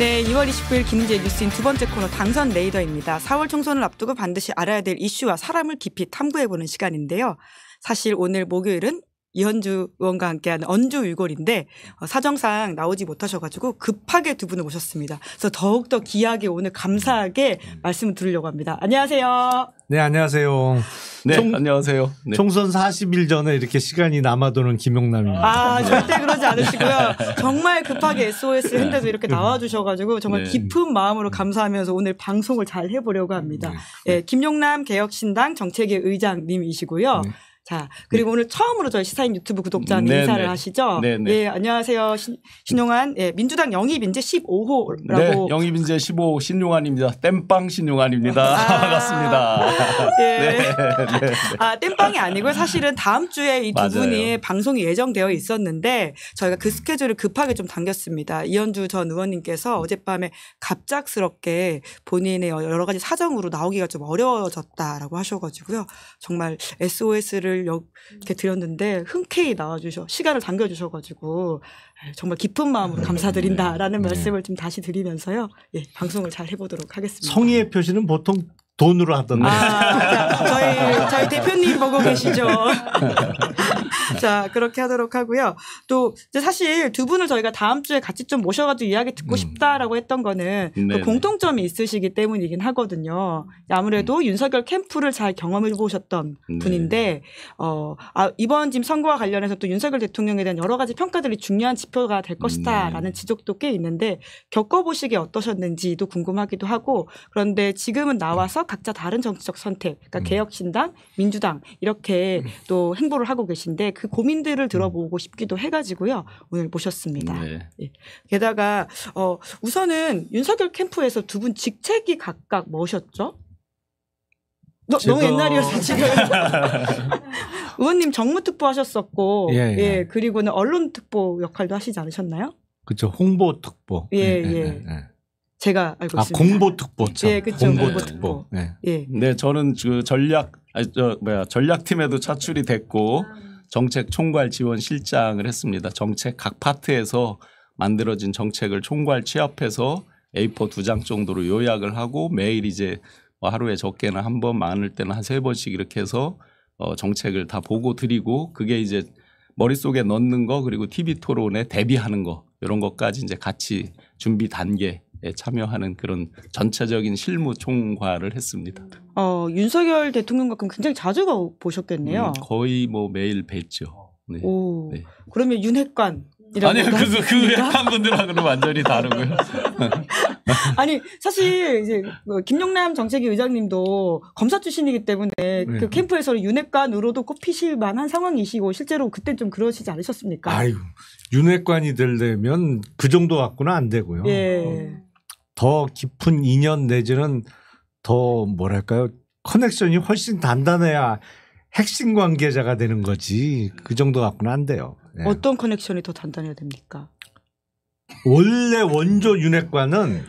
네, 2월 29일 김은재 뉴스인 두 번째 코너 당선 레이더입니다. 4월 총선을 앞두고 반드시 알아야 될 이슈와 사람을 깊이 탐구해보는 시간인데요. 사실 오늘 목요일은 이현주 의원과 함께하는 언주 유골인데 어, 사정상 나오지 못하셔가지고 급하게 두 분을 모셨습니다. 그래서 더욱더 기하게 오늘 감사하게 음. 말씀을 드리려고 합니다. 안녕하세요. 네, 안녕하세요. 네, 총, 안녕하세요. 네. 총선 40일 전에 이렇게 시간이 남아도는 김용남입니다. 아, 절대 그러지 않으시고요. 정말 급하게 SOS 했는데도 네. 이렇게 나와주셔가지고 정말 네. 깊은 마음으로 감사하면서 오늘 방송을 잘 해보려고 합니다. 네, 예, 김용남 개혁신당 정책위 의장님이시고요. 네. 자, 네. 그리고 네. 오늘 처음으로 저희 시사인 유튜브 구독자님 네네. 인사를 하시죠. 네네. 네. 예, 안녕하세요. 신, 신용환. 예, 민주당 영입인재 15호라고. 네, 영입인재 15호 신용환입니다. 땜빵 신용환입니다. 아~ 반갑습니다. 예. 네. 네. 네. 아, 땜빵이 아니고 사실은 다음 주에 이 두 분이 방송이 예정되어 있었는데 저희가 그 스케줄을 급하게 좀 당겼습니다. 이현주 전 의원님께서 어젯밤에 갑작스럽게 본인의 여러 가지 사정으로 나오기가 좀 어려워졌다라고 하셔가지고요. 정말 SOS를 음. 이렇게 드렸는데 흔쾌히 나와주셔 시간을 당겨주셔가지고 정말 깊은 마음으로 감사드린다라는 네. 말씀을 좀 다시 드리면서요 예, 방송을 잘 해보도록 하겠습니다. 성의의 표시는 보통 돈으로 하던데. 아, 저희 저희 대표님 보고 계시죠. 자, 그렇게 하도록 하고요. 또 사실 두 분을 저희가 다음 주에 같이 좀 모셔가지고 이야기 듣고 음. 싶다라고 했던 거는 그 공통점이 있으시기 때문이긴 하거든요. 아무래도 음. 윤석열 캠프를 잘 경험해 보셨던 네. 분인데 어, 아, 이번 지금 선거와 관련해서 또 윤석열 대통령에 대한 여러 가지 평가들이 중요한 지표가 될 것이다라는 네. 지적도 꽤 있는데 겪어보시기에 어떠셨는지도 궁금하기도 하고 그런데 지금은 나와서 각자 다른 정치적 선택, 그러니까 음. 개혁신당, 민주당 이렇게 음. 또 행보를 하고 계신데 그그 고민들을 음. 들어보고 싶기도 해가지고요 오늘 모셨습니다. 네. 예. 게다가 어, 우선은 윤석열 캠프에서 두 분 직책이 각각 뭐셨죠? 너, 제가... 너무 옛날이어서 지금 의원님 정무특보 하셨었고 예, 예. 예, 그리고는 언론특보 역할도 하시지 않으셨나요? 그렇죠 홍보특보 예 예, 예 예, 제가 알고 아, 있습니다. 공보특보 예 그렇죠 공보특보 예. 네 저는 그 전략 아저 뭐야 전략팀에도 차출이 됐고 아. 네. 정책 총괄 지원 실장을 했습니다. 정책 각 파트에서 만들어진 정책을 총괄 취합해서 A4 두 장 정도로 요약을 하고 매일 이제 뭐 하루에 적게는 한 번, 많을 때는 한 세 번씩 이렇게 해서 어, 정책을 다 보고 드리고 그게 이제 머릿속에 넣는 거 그리고 TV 토론에 대비하는 거 이런 것까지 이제 같이 준비 단계 참여하는 그런 전체적인 실무 총괄을 했습니다. 어, 윤석열 대통령과 그럼 굉장히 자주 보셨겠네요. 음, 거의 뭐 매일 뵀죠. 네. 오, 네. 그러면 윤핵관 아니요, 그, 그, 약한 분들하고는 완전히 다르고요. 아니, 사실, 이제, 뭐 김용남 정책위 의장님도 검사 출신이기 때문에 네. 그캠프에서 윤핵관으로도 꼽히실 만한 상황이시고, 실제로 그때 좀 그러시지 않으셨습니까? 아유, 윤핵관이 되려면 그 정도 갖고는 안 되고요. 예. 어. 더 깊은 인연 내지는 더 뭐랄까요 커넥션이 훨씬 단단해야 핵심 관계자가 되는 거지 그 정도 같구나 한데요 네. 어떤 커넥션이 더 단단해야 됩니까? 원래 원조 윤핵관은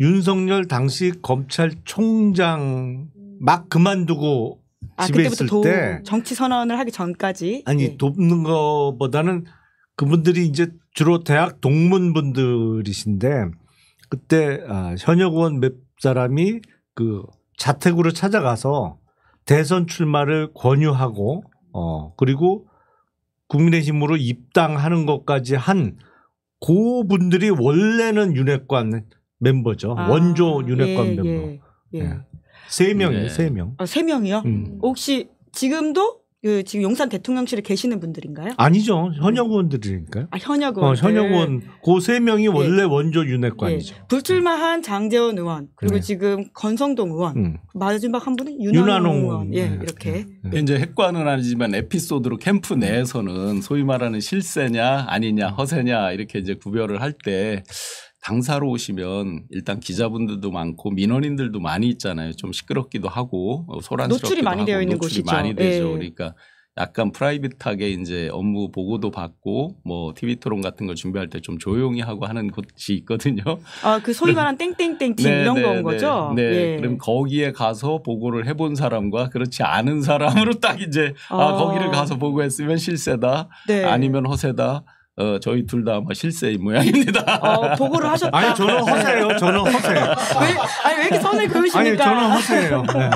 윤석열 당시 검찰총장 막 그만두고 아, 집에 있을 도, 때 정치 선언을 하기 전까지 아니 네. 돕는 거보다는 그분들이 이제 주로 대학 동문 분들이신데 그때 아, 현역 의원 몇 사람이 그 자택으로 찾아가서 대선 출마를 권유하고 어 그리고 국민의힘으로 입당하는 것까지 한 고분들이 그 원래는 윤핵관 멤버죠 아, 원조 윤핵관 예, 예 멤버 예, 예. 예. 네. 세 명이 세 명. 아, 세 명이요? 음. 혹시 지금도 그 지금 용산 대통령실에 계시는 분들인가요? 아니죠. 현역 의원들이니까요. 아, 현역 의원. 어, 현역 의원. 그 세 명이 예. 원래 예. 원조 윤핵관이죠. 예. 불출마한 장재원 의원, 그리고 네. 지금 건성동 의원, 음. 마지막 한 분은 윤한홍 의원. 예, 네. 예, 이렇게. 네. 이제 핵관은 아니지만 에피소드로 캠프 내에서는 소위 말하는 실세냐 아니냐 허세냐 이렇게 이제 구별을 할때 당사로 오시면 일단 기자분들도 많고 민원인들도 많이 있잖아요. 좀 시끄럽기도 하고 어, 소란스럽기도 노출이 많이 되어 있는 노출이 곳이 많이 되죠. 예. 그러니까 약간 프라이빗하게 이제 업무 보고도 받고 뭐 TV 토론 같은 걸 준비할 때 좀 조용히 하고 하는 곳이 있거든요. 아, 그 소위 말한 땡땡땡 팀 네, 이런 네, 건 네. 거죠? 네. 예. 그럼 거기에 가서 보고를 해본 사람과 그렇지 않은 사람으로 딱 이제 아, 아 거기를 가서 보고했으면 실세다. 네. 아니면 허세다. 어, 저희 둘 다 아마 실세의 모양입니다. 어, 보고를 하셨다. 아니, 저는 허세요. 저는 허세 왜, 아니, 왜 이렇게 선을 그으십니까? 아니, 저는 허세예요. 네.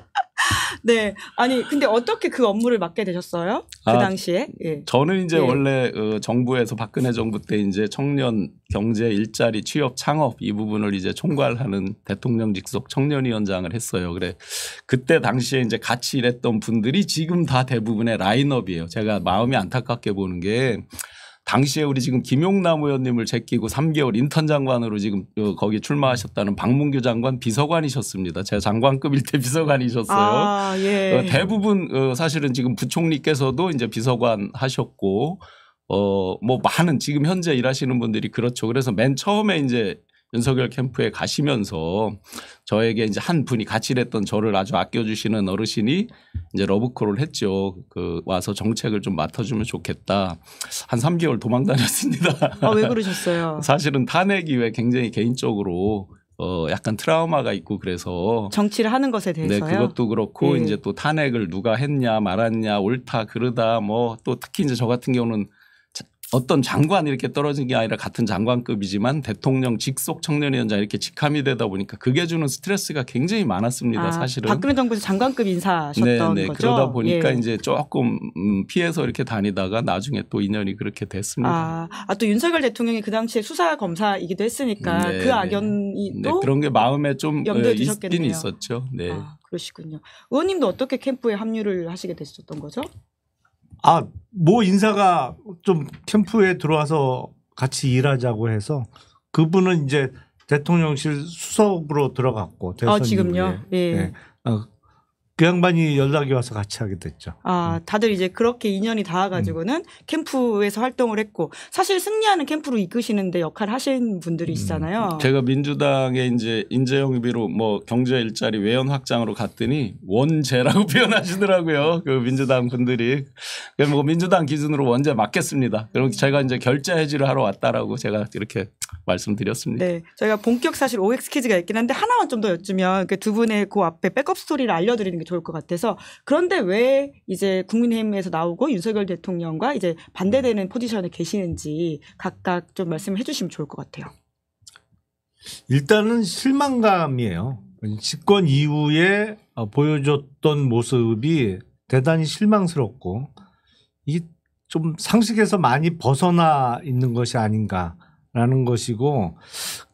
네. 아니 근데 어떻게 그 업무를 맡게 되셨어요? 그 아, 당시에? 예. 저는 이제 예. 원래 어, 정부에서 박근혜 정부 때 이제 청년 경제 일자리 취업 창업 이 부분을 이제 총괄하는 대통령 직속 청년위원장을 했어요. 그래 그때 당시에 이제 같이 일했던 분들이 지금 다 대부분의 라인업이에요. 제가 마음이 안타깝게 보는 게 당시에 우리 지금 김용남 의원님을 제끼고 3개월 인턴 장관으로 지금 거기 출마하셨다는 박문규 장관 비서관이셨습니다. 제가 장관급일 때 비서관이셨어요. 아, 예. 어, 대부분 어, 사실은 지금 부총리께서도 이제 비서관 하셨고 어뭐 많은 지금 현재 일하시는 분들이 그렇죠. 그래서 맨 처음에 이제 윤석열 캠프에 가시면서 저에게 이제 한 분이 같이 일했던 저를 아주 아껴주시는 어르신이 이제 러브콜을 했죠. 그 와서 정책을 좀 맡아주면 좋겠다. 한 3개월 도망 다녔습니다. 아, 왜 그러셨어요? 사실은 탄핵 이후에 굉장히 개인적으로 어 약간 트라우마가 있고 그래서 정치를 하는 것에 네, 대해서요. 네, 그것도 그렇고 네. 이제 또 탄핵을 누가 했냐 말았냐 옳다 그르다 뭐 또 특히 이제 저 같은 경우는 어떤 장관 이렇게 떨어진 게 아니라 같은 장관급이지만 대통령 직속 청년위원장 이렇게 직함이 되다 보니까 그게 주는 스트레스가 굉장히 많았습니다. 아, 사실은 박근혜 정부에서 장관급 인사셨던 네네, 네. 거죠. 그러다 보니까 예. 이제 조금 음, 피해서 이렇게 다니다가 나중에 또 인연이 그렇게 됐습니다. 아또 아, 윤석열 대통령이 그 당시에 수사 검사이기도 했으니까 네네. 그 네. 악연이 네, 또 네, 그런 게 마음에 좀 어, 염두에 셨겠네요 있긴 있었죠. 네. 아, 그러시군요. 의원님도 어떻게 캠프에 합류를 하시게 됐었던 거죠? 아모 인사가 좀 캠프에 들어와서 같이 일하자고 해서 그분은 이제 대통령실 수석으로 들어갔고 대선 아, 지금요? 예. 예. 네. 어, 그 양반이 연락이 와서 같이 하게 됐죠. 아, 음. 다들 이제 그렇게 인연이 닿아가지고는 음. 캠프에서 활동을 했고 사실 승리하는 캠프로 이끄시는데 역할 하신 분들이있잖아요 음. 제가 민주당에 이제 인재영입으로 뭐 경제 일자리 외연 확장으로 갔더니 원재라고 표현하시더라고요. 그 민주당 분들이. 그러니까 뭐 민주당 기준으로 원재 맞겠습니다. 그럼 음. 제가 이제 결제 해지를 하러 왔다라고 제가 이렇게 말씀드렸습니다. 네. 저희가 본격 사실 OX 퀴즈가 있긴 한데 하나만 좀 더 여쭈면 그두 분의 그 앞에 백업 스토리를 알려드리는 게 좋을 것 같아서 그런데 왜 이제 국민의힘에서 나오고 윤석열 대통령과 이제 반대되는 포지션에 계시는지 각각 좀말씀 해주시면 좋을 것 같아요. 일단은 실망감이에요. 집권 이후에 어, 보여줬던 모습이 대단히 실망스럽고 이좀 상식에서 많이 벗어나 있는 것이 아닌가라는 것이고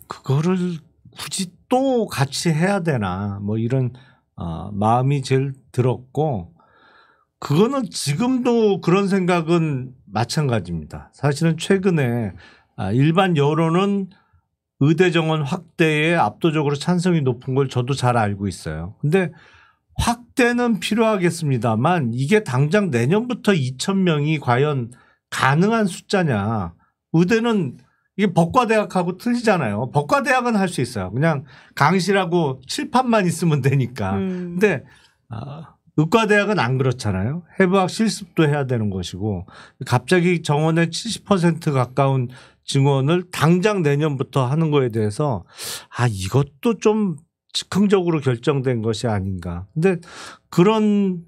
그거를 굳이 또 같이 해야 되나 뭐 이런 어, 마음이 제일 들었고 그거는 지금도 그런 생각은 마찬가지입니다. 사실은 최근에 아, 일반 여론은 의대 정원 확대에 압도적으로 찬성이 높은 걸 저도 잘 알고 있어요. 근데 확대는 필요하겠습니다만 이게 당장 내년부터 2천 명이 과연 가능한 숫자냐. 의대는 이게 법과대학하고 틀리잖아요. 법과대학은 할 수 있어요. 그냥 강실하고 칠판만 있으면 되니까. 음. 근데 어, 의과대학은 안 그렇잖아요. 해부학 실습도 해야 되는 것이고 갑자기 정원의 70% 가까운 증원을 당장 내년부터 하는 거에 대해서 아 이것도 좀 즉흥적으로 결정된 것이 아닌가. 근데 그런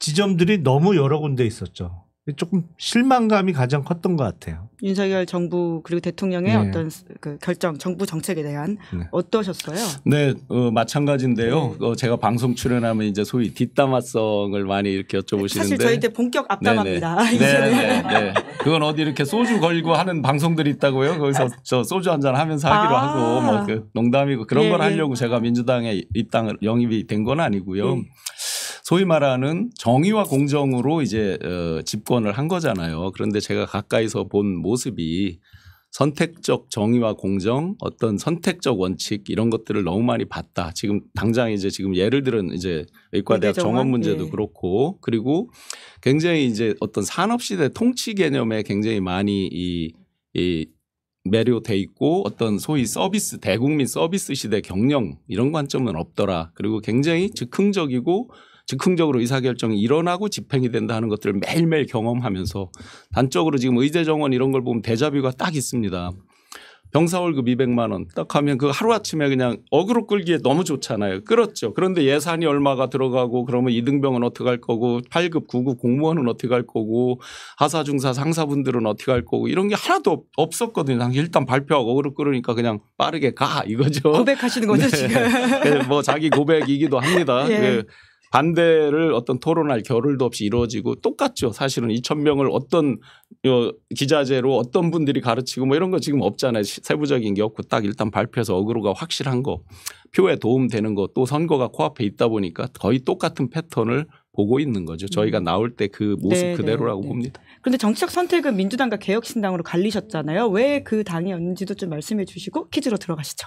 지점들이 너무 여러 군데 있었죠. 조금 실망감이 가장 컸던 것 같아요. 윤석열 정부 그리고 대통령의 네. 어떤 그 결정, 정부 정책에 대한 네. 어떠셨어요? 네, 어, 마찬가지인데요. 네. 어, 제가 방송 출연하면 이제 소위 뒷담화성을 많이 이렇게 여쭤보시는데 사실 저희 때 본격 앞담합니다. 네, 네. 네, 네, 그건 어디 이렇게 소주 걸고 하는 방송들이 있다고요. 거기서 저 소주 한 잔 하면서 하기로 아. 하고 뭐그 농담이고 그런 걸 예, 예. 하려고 제가 민주당에 입당을 영입이 된 건 아니고요. 예. 소위 말하는 정의와 공정으로 이제 어, 집권을 한 거잖아요. 그런데 제가 가까이서 본 모습이 선택적 정의와 공정, 어떤 선택적 원칙 이런 것들을 너무 많이 봤다. 지금 당장 이제 지금 예를 들은 이제 의과대학 정원 문제도 예. 그렇고 그리고 굉장히 이제 어떤 산업시대 통치 개념에 굉장히 많이 이, 이 매료돼 있고 어떤 소위 서비스 대국민 서비스 시대 경영 이런 관점은 없더라. 그리고 굉장히 즉흥적이고 즉흥적으로 의사결정이 일어나고 집행이 된다는 것들을 매일매일 경험하면서 단적으로 지금 의대정원 이런 걸 보면 대자뷰가 딱 있습니다. 병사 월급 200만 원 딱 하면 그 하루아침에 그냥 어그로 끌기에 너무 좋잖아요. 끌었죠. 그런데 예산이 얼마가 들어가고 그러면 이등병은 어떻게 할 거고 8급, 9급 공무원은 어떻게 할 거고 하사, 중사, 상사분들은 어떻게 할 거고 이런 게 하나도 없었거든요. 일단 발표하고 어그로 끌으니까 그냥 빠르게 가 이거죠. 고백하시는 거죠 네. 지금. 네. 뭐 자기 고백이기도 합니다. 예. 그 반대를 어떤 토론할 겨를도 없이 이루어지고 똑같죠. 사실은 2천 명을 어떤 어, 기자재로 어떤 분들이 가르치고 뭐 이런 거 지금 없잖아요. 세부적인 게 없고 딱 일단 발표해서 어그로가 확실한 거 표에 도움되는 거 또 선거가 코앞에 있다 보니까 거의 똑같은 패턴을 보고 있는 거죠. 저희가 음. 나올 때 그 모습 네, 네 그대로라고 네네. 봅니다. 그런데 정치적 선택은 민주당과 개혁신당으로 갈리셨잖아요. 왜 그 당이었는지도 좀 말씀해 주시고 퀴즈로 들어가시죠.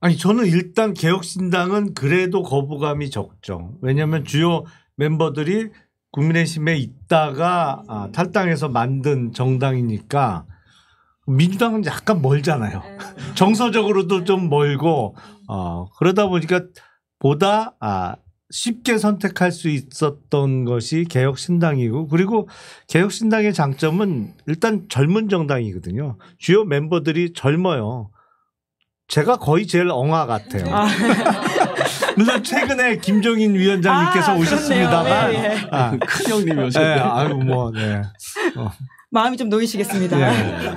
아니 저는 일단 개혁신당은 그래도 거부감이 적죠. 왜냐하면 주요 멤버들이 국민의힘에 있다가 아, 음. 탈당해서 만든 정당이니까 민주당은 약간 멀잖아요. 네. 정서적으로도 네. 좀 멀고 음. 어, 그러다 보니까 보다 아, 쉽게 선택할 수 있었던 것이 개혁신당이고 그리고 개혁신당의 장점은 일단 젊은 정당이거든요. 주요 멤버들이 젊어요. 제가 거의 제일 엉아 같아요. 아. 물론 최근에 김종인 위원장님께서 아, 오셨습니다만 네, 네. 아, 그 큰 형님이 오셨네요. 네, 예, 아유 뭐 네. 어. 마음이 좀 놓이시겠습니다. 네.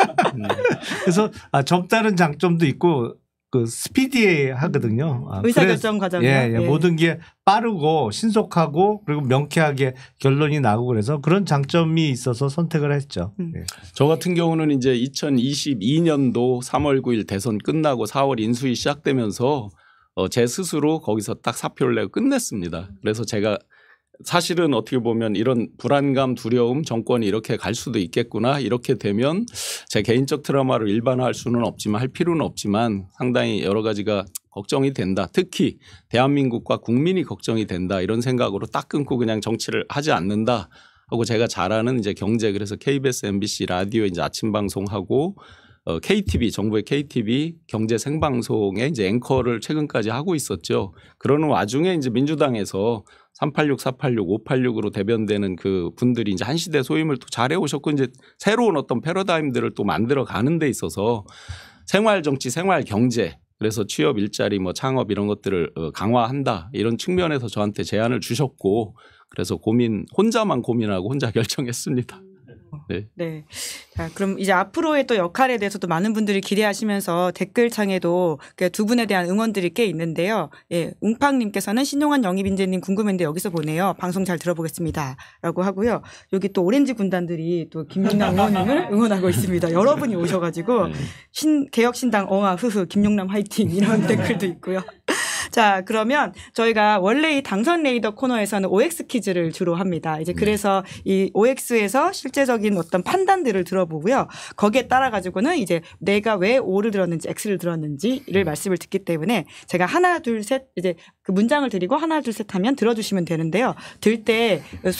그래서 아, 적다는 장점도 있고 그 스피디하거든요. 에 아, 의사결정 과정이 예, 예, 예, 모든 게 빠르고 신속하고 그리고 명쾌하게 결론이 나고 그래서 그런 장점이 있어서 선택을 했죠. 음. 예. 저 같은 경우는 이제 2022년도 3월 9일 대선 끝나고 4월 인수위 시작되면서 어, 제 스스로 거기서 딱 사표를 내고 끝냈습니다. 그래서 제가 사실은 어떻게 보면 이런 불안감, 두려움, 정권이 이렇게 갈 수도 있겠구나. 이렇게 되면 제 개인적 트라우마를 일반화할 수는 없지만 할 필요는 없지만 상당히 여러 가지가 걱정이 된다. 특히 대한민국과 국민이 걱정이 된다. 이런 생각으로 딱 끊고 그냥 정치를 하지 않는다. 하고 제가 잘아는 이제 경제 그래서 KBS, MBC 라디오 이제 아침 방송하고 어, KTV 정부의 KTV 경제 생방송에 이제 앵커를 최근까지 하고 있었죠. 그러는 와중에 이제 민주당에서 386, 486, 586으로 대변되는 그 분들이 이제 한 시대 소임을 또 잘해오셨고 이제 새로운 어떤 패러다임들을 또 만들어 가는 데 있어서 생활 정치, 생활 경제 그래서 취업 일자리 뭐 창업 이런 것들을 어, 강화한다 이런 측면에서 저한테 제안을 주셨고 그래서 고민 혼자만 고민하고 혼자 결정했습니다. 네. 네. 자, 그럼 이제 앞으로의 또 역할에 대해서도 많은 분들이 기대하시면서 댓글창에도 그 두 분에 대한 응원들이 꽤 있는데요. 예, 웅팡님께서는 신용한 영입인재님 궁금했는데 여기서 보내요. 방송 잘 들어보겠습니다. 라고 하고요. 여기 또 오렌지 군단들이 또 김용남 의원님을 응원하고 있습니다. 여러분이 오셔가지고 네. 신, 개혁신당 어아 흐흐 김용남 화이팅 이런 댓글도 있고요. 자, 그러면 저희가 원래 이 당선 레이더 코너에서는 OX 퀴즈를 주로 합니다. 이제 네. 그래서 이 OX에서 실제적인 어떤 판단들을 들어보고요. 거기에 따라 가지고는 이제 내가 왜 O를 들었는지 X를 들었는지를 음. 말씀을 듣기 때문에 제가 하나 둘 셋 이제 그 문장을 드리고 하나 둘 셋 하면 들어주시면 되는데요. 들때 음.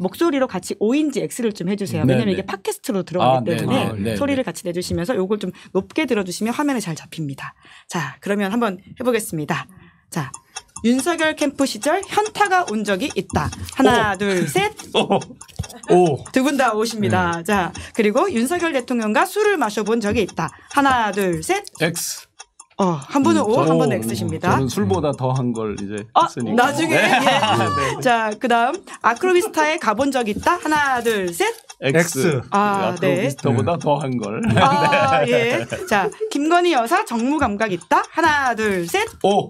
목소리로 같이 O인지 X를 좀 해주세요. 네, 왜냐하면 네. 이게 팟캐스트로 아, 들어가기 아, 때문에 아, 소리를 같이 내주시면서 요걸 좀 높게 들어주시면 화면에 잘 잡힙니다. 자 그러면 한번 해보겠습니다. 자, 윤석열 캠프 시절 현타가 온 적이 있다. 하나, 오. 어. 둘, 셋. 어. 오. 두 분 다 오십니다. 네. 자, 그리고 윤석열 대통령과 술을 마셔본 적이 있다. 하나, 둘, 셋. X. 어, 한 분은 음, O, 한 분은 X십니다. 저는 술보다 더 한 걸 이제 음. 어, 했으니까. 나중에. 네. 예. 네, 네, 자, 그다음 아크로비스타에 가본 적 있다. 하나, 둘, 셋. X. 아, 아 네. 더보다 네. 더한 걸. 아, 네. 예. 자, 김건희 여사 정무 감각 있다. 하나, 둘, 셋. 오.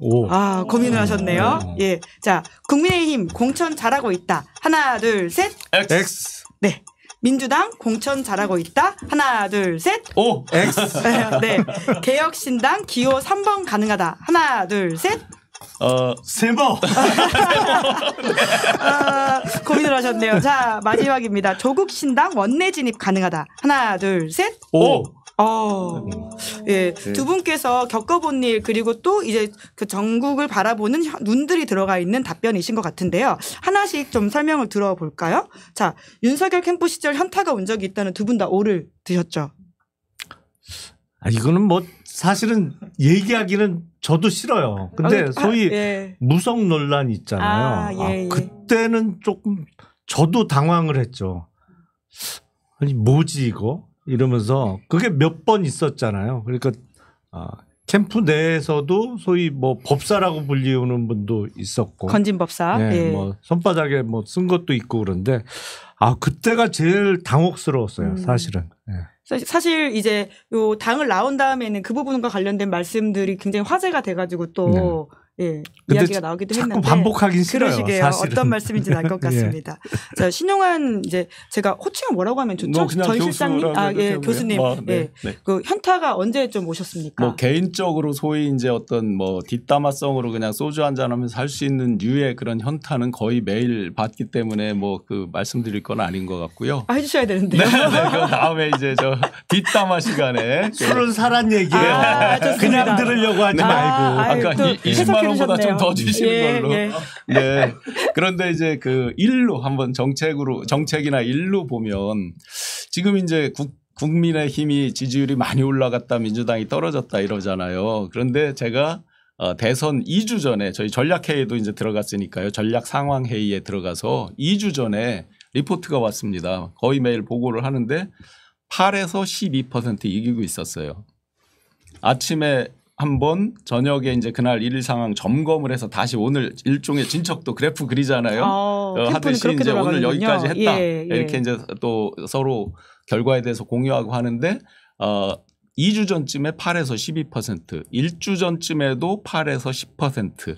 오. 아, 고민을 오. 하셨네요. 오. 예. 자, 국민의힘 공천 잘하고 있다. 하나, 둘, 셋. X. X. 네. 민주당 공천 잘하고 있다. 하나, 둘, 셋. 오. X. 네. 개혁신당 기호 3번 가능하다. 하나, 둘, 셋. 어, 세모. 아, 고민을 하셨네요. 자, 마지막입니다. 조국 신당 원내 진입 가능하다. 하나, 둘, 셋. 오. 어, 음. 예. 네. 두 분께서 겪어본 일 그리고 또 이제 그 전국을 바라보는 눈들이 들어가 있는 답변이신 것 같은데요. 하나씩 좀 설명을 들어볼까요? 자, 윤석열 캠프 시절 현타가 온 적이 있다는 두 분 다 오를 드셨죠? 아, 이거는 뭐 사실은 얘기하기는 저도 싫어요. 근데 아, 그, 아, 소위 예. 무성 논란 있잖아요. 아, 예, 아, 예. 그때는 조금 저도 당황을 했죠. 아니 뭐지 이거 이러면서 그게 몇 번 있었잖아요. 그러니까 아, 캠프 내에서도 소위 뭐 법사라고 불리우는 분도 있었고 건진 법사, 예, 예. 뭐 손바닥에 뭐쓴 것도 있고 그런데 아 그때가 제일 당혹스러웠어요, 음. 사실은. 예. 사실 이제 요 당을 나온 다음에는 그 부분과 관련된 말씀들이 굉장히 화제가 돼가지고 또. 네. 예, 이야기가 나오기도 했는데 반복하긴 싫어요. 그러시게사실 어떤 말씀인지 알것 예. 같습니다. 예. 자, 신용한 이제 제가 호칭을 뭐라고 하면 좋죠? 뭐전 실장님, 아, 예, 교수님, 뭐, 네, 예, 네. 그 현타가 언제 좀 오셨습니까? 뭐 개인적으로 소위 이제 어떤 뭐 뒷담화성으로 그냥 소주 한잔 하면서 할 수 있는 류의 그런 현타는 거의 매일 받기 때문에 뭐 그 말씀드릴 건 아닌 것 같고요. 아, 해주셔야 되는데. 네, 네, 그 다음에 이제 저 뒷담화 시간에 술은 사란 얘기예요. 아, 그냥 들으려고 하지 아, 말고. 아까 이, 2만 10만 보다좀 더 주시는 예, 걸로. 예. 네. 그런데 이제 그 일로 한번 정책으로 정책이나 일로 보면 지금 이제 국 국민의 힘이 지지율이 많이 올라갔다 민주당이 떨어졌다 이러잖아요. 그런데 제가 어, 대선 2주 전에 저희 전략회의도 이제 들어갔으니까요. 전략 상황 회의에 들어가서 2주 전에 리포트가 왔습니다. 거의 매일 보고를 하는데 8에서 12% 이기고 있었어요. 아침에 한번 저녁에 이제 그날 일 상황 점검을 해서 다시 오늘 일종의 진척도 그래프 그리잖아요. 아, 어, 어 하듯이 이제 오늘 여기까지 했다. 예, 예. 이렇게 이제 또 서로 결과에 대해서 공유하고 하는데 어 2주 전쯤에 8에서 12%, 1주 전쯤에도 8에서 10%.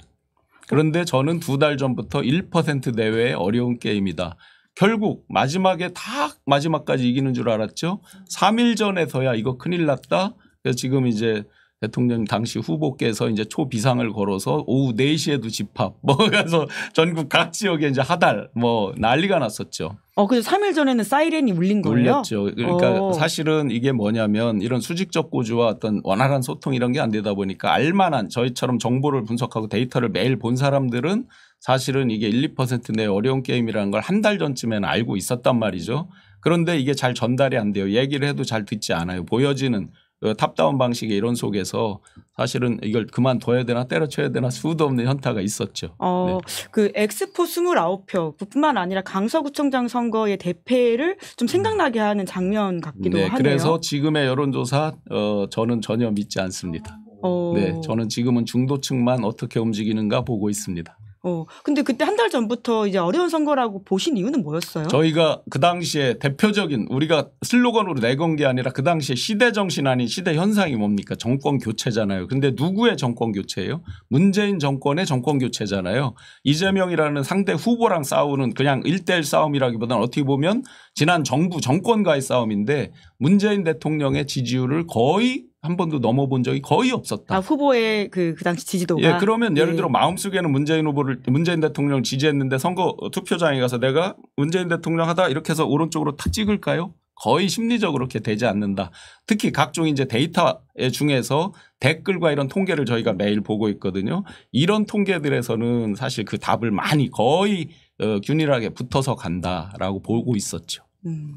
그런데 저는 두 달 전부터 1% 내외의 어려운 게임이다. 결국 마지막에 다 마지막까지 이기는 줄 알았죠. 3일 전에서야 이거 큰일 났다. 그래서 지금 이제 대통령 당시 후보께서 이제 초비상을 걸어서 오후 4시에도 집합 뭐그서 전국 각 지역에 이제 하달 뭐 난리가 났었죠. 어, 그래서 3일 전에는 사이렌이 울린 거예요? 울렸죠. 그러니까 오. 어. 사실은 이게 뭐냐면 이런 수직적 고주와 어떤 원활한 소통 이런 게 안 되다 보니까 알만한 저희처럼 정보를 분석하고 데이터를 매일 본 사람들은 사실은 이게 1, 2%내 어려운 게임이라는 걸 한 달 전쯤에는 알고 있었단 말이죠. 그런데 이게 잘 전달이 안 돼요. 얘기를 해도 잘 듣지 않아요. 보여지는 어, 탑다운 방식의 이론 속에서 사실은 이걸 그만둬야 되나 때려쳐야 되나 수도 없는 현타가 있었죠. 어, 네. 그 엑스포 29표 뿐만 아니라 강서구청장 선거의 대패를 좀 생각나게 하는 장면 같기도 네, 하네요. 그래서 지금의 여론조사 어, 저는 전혀 믿지 않습니다. 어... 네, 저는 지금은 중도층만 어떻게 움직이는가 보고 있습니다. 어, 근데 그때 한 달 전부터 이제 어려운 선거라고 보신 이유는 뭐였어요? 저희가 그 당시에 대표적인 우리가 슬로건으로 내건 게 아니라 그 당시에 시대 정신 아닌 시대 현상이 뭡니까? 정권 교체잖아요. 근데 누구의 정권 교체예요? 문재인 정권의 정권 교체잖아요. 이재명이라는 상대 후보랑 싸우는 그냥 일대일 싸움이라기보다는 어떻게 보면 지난 정부 정권과의 싸움인데 문재인 대통령의 지지율을 거의 한 번도 넘어본 적이 거의 없었다. 아, 후보의 그, 그 당시 지지도가. 예, 그러면 예를 네. 들어 예. 마음속에는 문재인 후보를 문재인 대통령을 지지했는데 선거 투표장에 가서 내가 문재인 대통령 하다 이렇게 해서 오른쪽으로 탁 찍을까요? 거의 심리적으로 그렇게 되지 않는다. 특히 각종 이제 데이터 중에서 댓글과 이런 통계를 저희가 매일 보고 있거든요. 이런 통계들에서는 사실 그 답을 많이 거의 어, 균일하게 붙어서 간다라고 보고 있었죠. 음,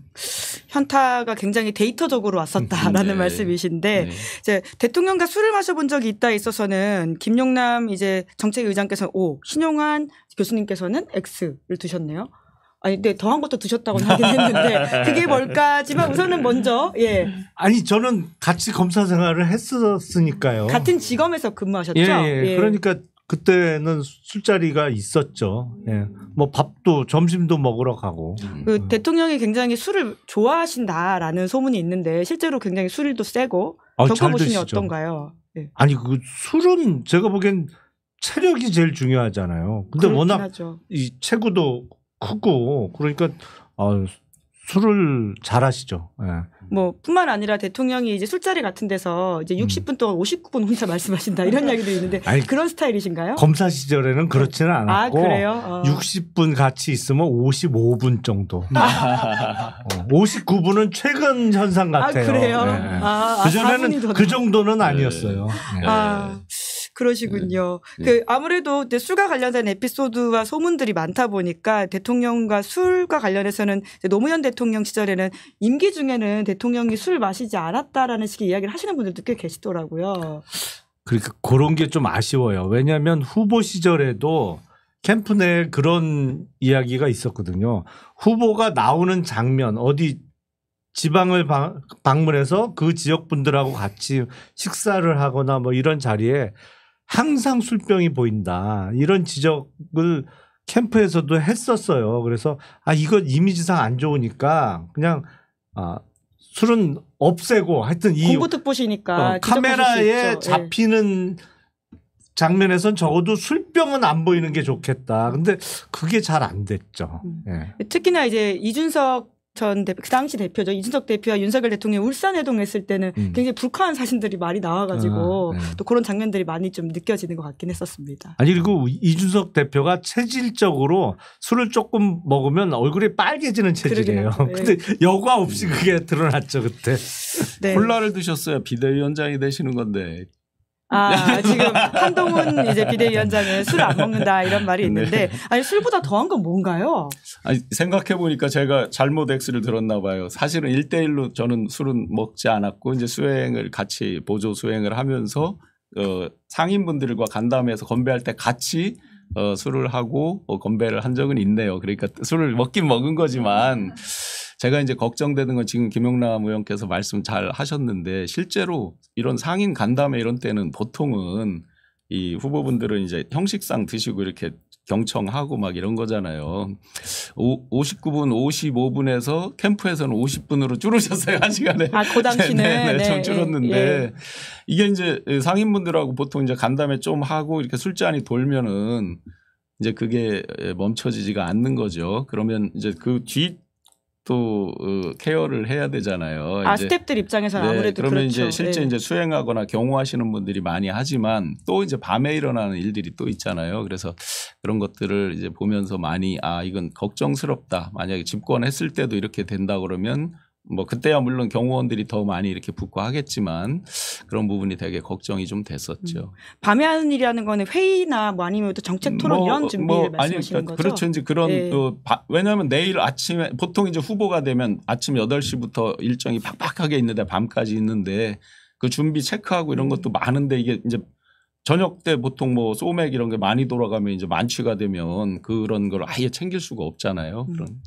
현타가 굉장히 데이터적으로 왔었다라는 음, 네. 말씀이신데 네. 이제 대통령과 술을 마셔본 적이 있다 있어서는 김용남 이제 정책의장께서 오 신용환 교수님께서는 X를 드셨네요. 아니 근데 더한 것도 드셨다고 하긴 했는데 그게 뭘까지만 우선은 먼저 예 아니 저는 같이 검사 생활을 했었으니까요 같은 직업에서 근무하셨죠 예, 예. 예. 그러니까 그때는 술자리가 있었죠. 예. 뭐 밥도 점심도 먹으러 가고. 음. 그 예. 대통령이 굉장히 술을 좋아하신다라는 소문이 있는데 실제로 굉장히 술도 세고 아, 겪어보시니 어떤가요? 예. 아니 그 술은 제가 보기엔 체력이 제일 중요하잖아요. 근데 워낙 하죠. 이 체구도 크고 그러니까 어, 술을 잘하시죠. 예. 뭐 뿐만 아니라 대통령이 이제 술자리 같은 데서 이제 60분 음. 동안 59분 혼자 말씀하신다 이런 이야기도 있는데 아니, 그런 스타일이신가요? 검사 시절에는 그렇지는 아, 않았고 아, 그래요? 어. 60분 같이 있으면 55분 정도. 아. 59분은 어, 최근 현상 아, 같아요. 아, 그래요? 네. 아, 아 그전에는 그 정도는 네. 아니었어요. 네. 네. 그러시군요. 네. 그 네. 아무래도 이제 술과 관련된 에피소드와 소문들이 많다 보니까 대통령과 술과 관련해서는 노무현 대통령 시절에는 임기 중에는 대통령이 술 마시지 않았다라는 식의 이야기를 하시는 분들도 꽤 계시더라고요. 그러니까 그런 게 좀 아쉬워요. 왜냐하면 후보 시절에도 캠프 내 그런 이야기가 있었거든요. 후보가 나오는 장면 어디 지방을 방, 방문해서 그 지역 분들하고 같이 식사를 하거나 뭐 이런 자리에 항상 술병이 보인다. 이런 지적을 캠프에서도 했었어요. 그래서 아 이거 이미지상 안 좋으니까 그냥 아 술은 없애고 하여튼 이 공부특보시니까 어, 카메라에 예. 잡히는 장면에선 적어도 술병은 안 보이는 게 좋겠다. 근데 그게 잘 안 됐죠. 음. 예. 특히나 이제 이준석 전 대표, 그 당시 대표죠. 이준석 대표와 윤석열 대통령이 울산 회동했을 때는 음. 굉장히 불쾌한 사진들이 많이 나와가지고 아, 네. 또 그런 장면들이 많이 좀 느껴지는 것 같긴 했었습니다. 아니 그리고 이준석 대표가 체질적으로 술을 조금 먹으면 얼굴이 빨개지는 체질이에요. 근데 네. 여과 없이 그게 드러났죠 그때. 네. 콜라를 드셨어요. 비대위원장이 되시는 건데 아, 네. 지금 한동훈 이제 비대위원장은 술 안 먹는다 이런 말이 네. 있는데 네. 아니 술보다 더한 건 뭔가요? 아니 생각해 보니까 제가 잘못 엑스를 들었나 봐요. 사실은 1대1로 저는 술은 먹지 않았고 이제 수행을 같이 보조 수행을 하면서 어, 상인분들과 간담회에서 건배할 때 같이 어, 술을 하고 어, 건배를 한 적은 있네요. 그러니까 술을 먹긴 먹은 거지만 제가 이제 걱정되는 건 지금 김영남 의원께서 말씀 잘 하셨는데 실제로 이런 상인 간담회 이런 때는 보통은 이 후보분들은 이제 형식상 드시고 이렇게 경청하고 막 이런 거잖아요. 오, 59분, 55분에서 캠프에서는 50분으로 줄으셨어요. 한 시간에. 아, 그 당시는. 네, 네, 네 좀 네, 줄었는데. 예, 예. 이게 이제 상인분들하고 보통 이제 간담회 좀 하고 이렇게 술잔이 돌면은 이제 그게 멈춰지지가 않는 거죠. 그러면 이제 그뒤 또 어, 케어를 해야 되잖아요. 아 스탭들 입장에서 네, 아무래도 그러면 그렇죠. 이제 실제 네. 이제 수행하거나 경호하시는 분들이 많이 하지만 또 이제 밤에 일어나는 일들이 또 있잖아요. 그래서 그런 것들을 이제 보면서 많이 아 이건 걱정스럽다. 만약에 집권했을 때도 이렇게 된다 그러면 뭐 그때야 물론 경호원들이 더 많이 이렇게 붙고 하겠지만 그런 부분이 되게 걱정이 좀 됐었죠. 음. 밤에 하는 일이라는 거는 회의나 뭐 아니면 또 정책 음, 토론 뭐, 이런 어, 준비를 뭐, 말씀하시는 아니, 그러니까 그 거죠. 그렇죠. 이제 그런 네. 그 바, 왜냐하면 내일 아침에 보통 이제 후보가 되면 아침 8시부터 일정이 팍팍하게 있는데 밤까지 있는데 그 준비 체크하고 이런 음. 것도 많은데 이게 이제 저녁 때 보통 뭐 소맥 이런 게 많이 돌아가면 이제 만취가 되면 그런 걸 아예 챙길 수가 없잖아요. 그런. 음.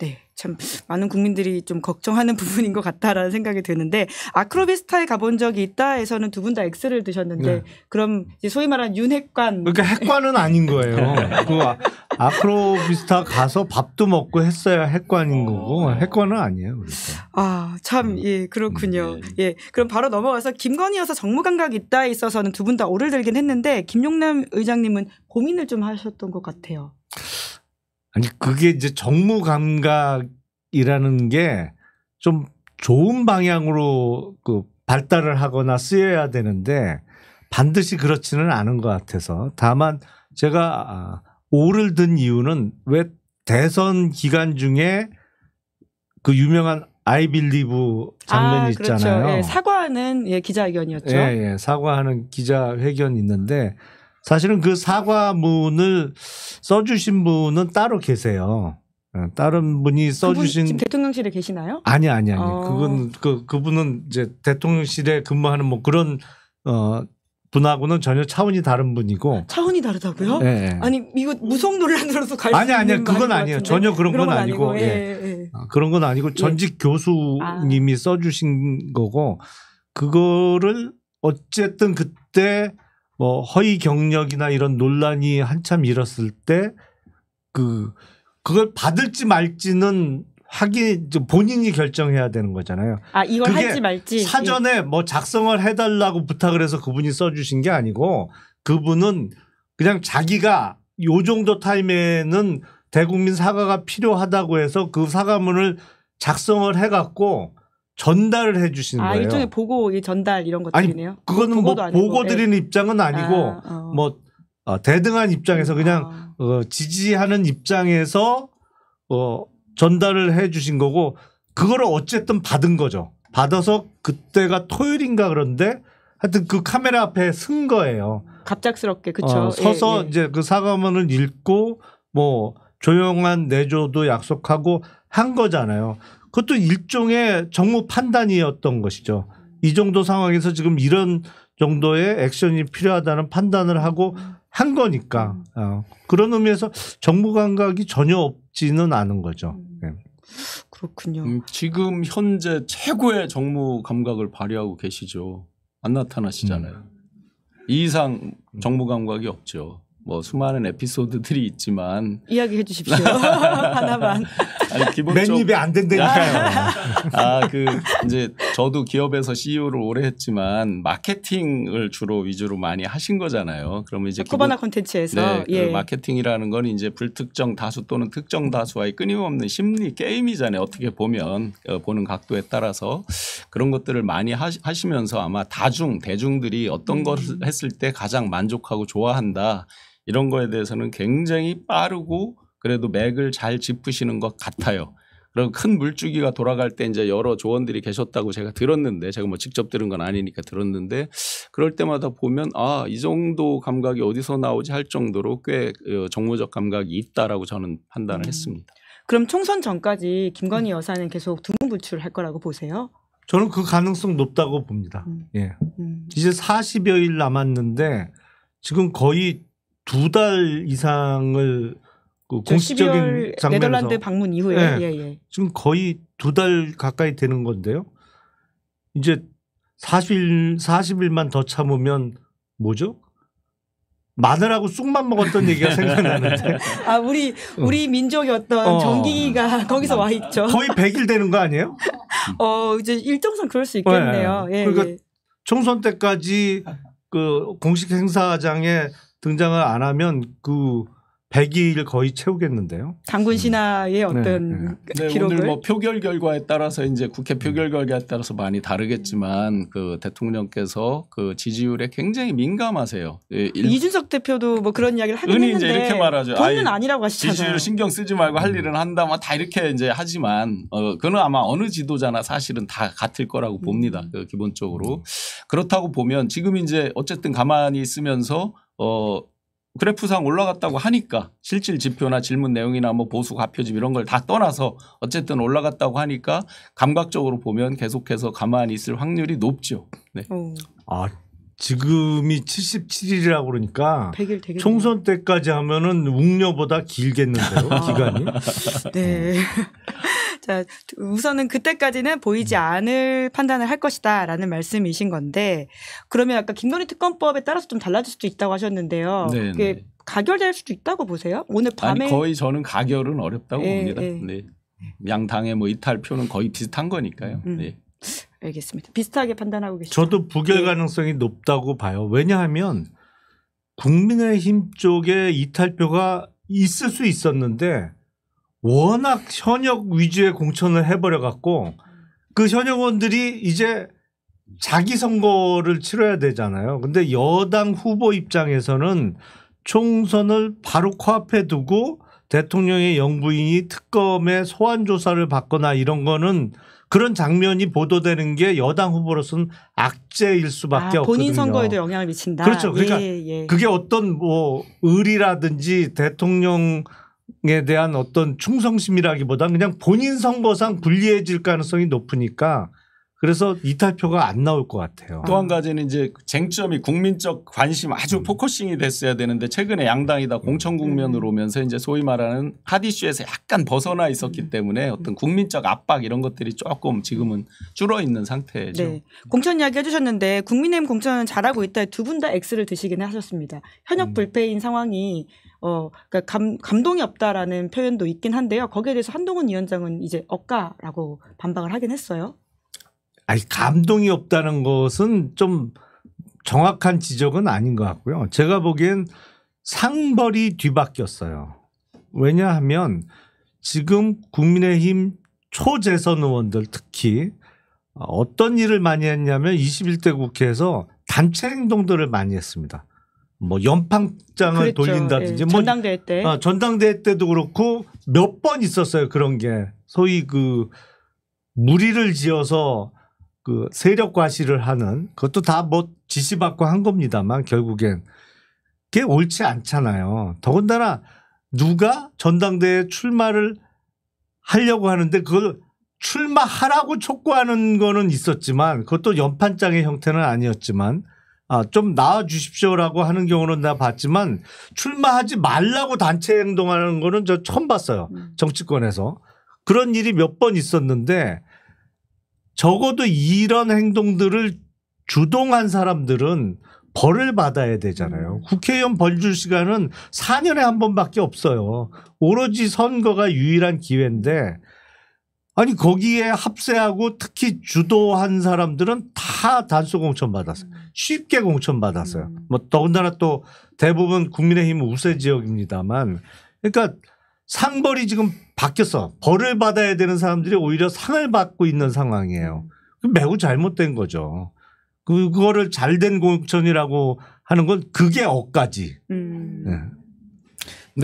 네, 참 많은 국민들이 좀 걱정하는 부분인 것 같다라는 생각이 드는데 아크로비스타에 가본 적이 있다에서는 두 분다엑스를 드셨는데 네. 그럼 소위 말하는 윤핵관 그러니까 핵관은 아닌 거예요. 그 아, 아크로비스타 가서 밥도 먹고 했어야 핵관인 어. 거고 핵관은 아니에요. 그러니까. 아참 음. 예 그렇군요. 음, 네. 예 그럼 바로 넘어가서 김건희 여서 정무감각 있다에 있어서는 두 분 다 오를 들긴 했는데 김용남 의장님은 고민을 좀 하셨던 것 같아요. 아니 그게 이제 정무 감각이라는 게 좀 좋은 방향으로 그 발달을 하거나 쓰여야 되는데 반드시 그렇지는 않은 것 같아서 다만 제가 아, 오를 든 이유는 왜 대선 기간 중에 그 유명한 아이빌리브 장면이 아, 그렇죠. 있잖아요. 예, 사과하는 예, 기자회견이었죠. 예, 예, 사과하는 기자회견 있는데 사실은 그 사과문을 써주신 분은 따로 계세요. 예, 다른 분이 써주신 지금 대통령실에 계시나요? 아니 아니 아니 어. 그건 그 그분은 이제 대통령실에 근무하는 뭐 그런 어 분하고는 전혀 차원이 다른 분이고 차원이 다르다고요? 네. 아니 이거 무속 논란으로서 갈수 아니 아니 그건 아니에요 전혀 그런, 그런 건, 아니고, 아니고. 예. 예. 아, 그런 건 아니고 전직 예. 교수님이 아. 써주신 거고 그거를 어쨌든 그때 뭐 허위 경력이나 이런 논란이 한참 일었을 때 그 그걸 받을지 말지는 확인 본인이 결정해야 되는 거잖아요. 아 이걸 할지 말지 사전에 예. 뭐 작성을 해달라고 부탁을 해서 그분이 써주신 게 아니고 그분은 그냥 자기가 요 정도 타임에는 대국민 사과가 필요하다고 해서 그 사과문을 작성을 해갖고 전달을 해주시는 아, 거예요. 일종의 보고 전달 이런 것들이네요. 아니, 그거는 뭐 보고 드리는 네. 예. 입장은 아니고 아, 어. 뭐 어, 대등한 입장에서 음, 그냥 아. 어. 지지하는 입장에서 어, 전달을 해주신 거고 그거를 어쨌든 받은 거죠. 받아서 그때가 토요일인가 그런데 하여튼 그 카메라 앞에 쓴 거예요. 갑작스럽게 그쵸. 어, 서서 예, 예. 이제 그 사과문을 읽고 뭐 조용한 내조도 약속하고 한 거잖아요. 그것도 일종의 정무 판단이었던 것이죠. 이 정도 상황에서 지금 이런 정도의 액션이 필요하다는 판단을 하고 한 거니까 어. 그런 의미에서 정무 감각이 전혀 없지는 않은 거죠. 예. 그렇군요. 음, 지금 현재 최고의 정무 감각을 발휘하고 계시죠. 안 나타나시잖아요. 음. 이상 정무 감각이 없죠. 뭐 수많은 에피소드들이 있지만 이야기해 주십시오 하나만 아니 기본적으로 맨입에 안 된다니까요 아그 이제 저도 기업에서 CEO를 오래 했지만 마케팅을 주로 위주로 많이 하신 거잖아요 그러면 이제 코바나 콘텐츠에서 네, 그 예. 그 마케팅이라는 건 이제 불특정 다수 또는 특정 다수와의 끊임없는 심리 게임이잖아요 어떻게 보면 어, 보는 각도에 따라서 그런 것들을 많이 하시면서 아마 다중 대중들이 어떤 음. 것을 했을 때 가장 만족하고 좋아한다 이런 거에 대해서는 굉장히 빠르고 그래도 맥을 잘 짚으시는 것 같아요. 그런큰 물주기가 돌아갈 때 이제 여러 조원들이 계셨다고 제가 들었는데 제가 뭐 직접 들은 건 아니니까 들었는데 그럴 때마다 보면 아이 정도 감각이 어디서 나오지 할 정도로 꽤 어, 정무적 감각이 있다라고 저는 판단을 음. 했습니다. 그럼 총선 전까지 김건희 여사는 계속 두문불출할 을 거라고 보세요? 저는 그 가능성 높다고 봅니다. 음. 예. 음. 이제 40여일 남았는데 지금 거의 두달 이상을 그 공식적인 장면에서 네덜란드 방문 이후에 네. 예, 예. 지금 거의 두 달 가까이 되는 건데요. 이제 40일 40일만 더 참으면 뭐죠? 마늘하고 쑥만 먹었던 얘기가 생각나는데. 아 우리 우리 어. 민족이 어떤 어. 전 정기가 거기서 와 있죠. 거의 100일 되는 거 아니에요? 어 이제 일정상 그럴 수 있겠네요. 네. 예, 그러니까 예. 총선 때까지 그 공식 행사장에 등장을 안 하면 그 100일 거의 채우겠는데요. 당군 음. 신화의 네. 어떤 네, 그 네. 기록을 오늘 뭐 표결 결과에 따라서 이제 국회 표결 결과에 따라서 많이 다르겠지만 그 대통령께서 그 지지율에 굉장히 민감하세요. 예, 일... 이준석 대표도 뭐 그런 이야기를 하긴 은이 했는데 이제 이렇게 말하죠. 본인 아니라고 하시잖아요. 지지율 신경 쓰지 말고 할 음. 일은 한다 뭐다 이렇게 이제 하지만 어 그는 아마 어느 지도자나 사실은 다 같을 거라고 봅니다. 음. 그 기본적으로 그렇다고 보면 지금 이제 어쨌든 가만히 있으면서 어 그래프상 올라갔다고 하니까 실질 지표나 질문 내용이나 뭐 보수 가표집 이런 걸 다 떠나서 어쨌든 올라갔다고 하니까 감각적으로 보면 계속해서 가만히 있을 확률이 높죠. 네. 음. 아 지금이 77일이라고 그러니까 총선 때까지 하면은 웅녀보다 길겠는데요 기간이. 네. 자 우선은 그때까지는 보이지 않을 판단을 할 것이다라는 말씀이신 건데 그러면 아까 김건희 특검법에 따라서 좀 달라질 수도 있다고 하셨는데요. 네. 그 가결될 수도 있다고 보세요? 오늘 밤에 아니, 거의 저는 가결은 어렵다고 네, 봅니다. 네. 네. 양당의 뭐 이탈표는 거의 비슷한 거니까요. 음. 네. 알겠습니다. 비슷하게 판단하고 계시죠? 저도 부결 네. 가능성이 높다고 봐요. 왜냐하면 국민의힘 쪽에 이탈표가 있을 수 있었는데 워낙 현역 위주의 공천을 해버려 갖고 그 현역원들이 이제 자기 선거를 치러야 되잖아요. 근데 여당 후보 입장에서는 총선을 바로 코앞에 두고 대통령의 영부인이 특검의 소환 조사를 받거나 이런 거는 그런 장면이 보도되는 게 여당 후보로서는 악재일 수밖에 아, 본인 없거든요. 본인 선거에도 영향을 미친다. 그렇죠. 그러니까 예, 예. 예. 그게 어떤 뭐 의리라든지 대통령 에 대한 어떤 충성심이라기보다 는 그냥 본인 선거상 불리해질 가능성이 높으니까 그래서 이탈표가 안 나올 것 같아요. 또 한 가지는 이제 쟁점이 국민적 관심 아주 음. 포커싱이 됐어야 되는데 최근에 양당이 다 공천 국면으로 오면서 이제 소위 말하는 하디슈에서 약간 벗어나 있었기 음. 때문에 어떤 국민적 압박 이런 것들이 조금 지금은 줄어 있는 상태죠. 네. 공천 이야기 해주셨는데 국민의힘 공천은 잘하고 있다 두 분 다 X를 드시긴 하셨습니다. 현역 음. 불패인 상황이 어, 그러니까 감, 감동이 없다라는 표현도 있긴 한데요. 거기에 대해서 한동훈 위원장은 이제 억까라고 반박을 하긴 했어요. 아니 감동이 없다는 것은 좀 정확한 지적은 아닌 것 같고요. 제가 보기엔 상벌이 뒤바뀌었어요. 왜냐하면 지금 국민의힘 초재선 의원들 특히 어떤 일을 많이 했냐면 21대 국회에서 단체 행동들을 많이 했습니다. 뭐 연판장을 그랬죠. 돌린다든지 예. 뭐 전당대회 때 아, 전당대회 때도 그렇고 몇 번 있었어요 그런 게 소위 그 무리를 지어서 그 세력 과시를 하는 그것도 다 뭐 지시받고 한 겁니다만 결국엔 그게 옳지 않잖아요. 더군다나 누가 전당대회 출마를 하려고 하는데 그걸 출마하라고 촉구하는 거는 있었지만 그것도 연판장의 형태는 아니었지만 아, 좀 나와 주십시오라고 하는 경우는 나 봤지만 출마하지 말라고 단체 행동하는 거는 저 처음 봤어요. 음. 정치권에서. 그런 일이 몇 번 있었는데 적어도 이런 행동들을 주동한 사람들은 벌을 받아야 되잖아요. 음. 국회의원 벌줄 시간은 4년에 한 번밖에 없어요. 오로지 선거가 유일한 기회인데 아니 거기에 합세하고 특히 주도한 사람들은 다 단수 공천 받았어요. 음. 쉽게 공천 받았어요. 음. 뭐 더군다나 또 대부분 국민의힘 우세 지역입니다만 그러니까 상벌이 지금 바뀌었어. 벌을 받아야 되는 사람들이 오히려 상을 받고 있는 상황이에요. 음. 그 매우 잘못된 거죠. 그, 그거를 잘된 공천이라고 하는 건 그게 억까지. 음. 네.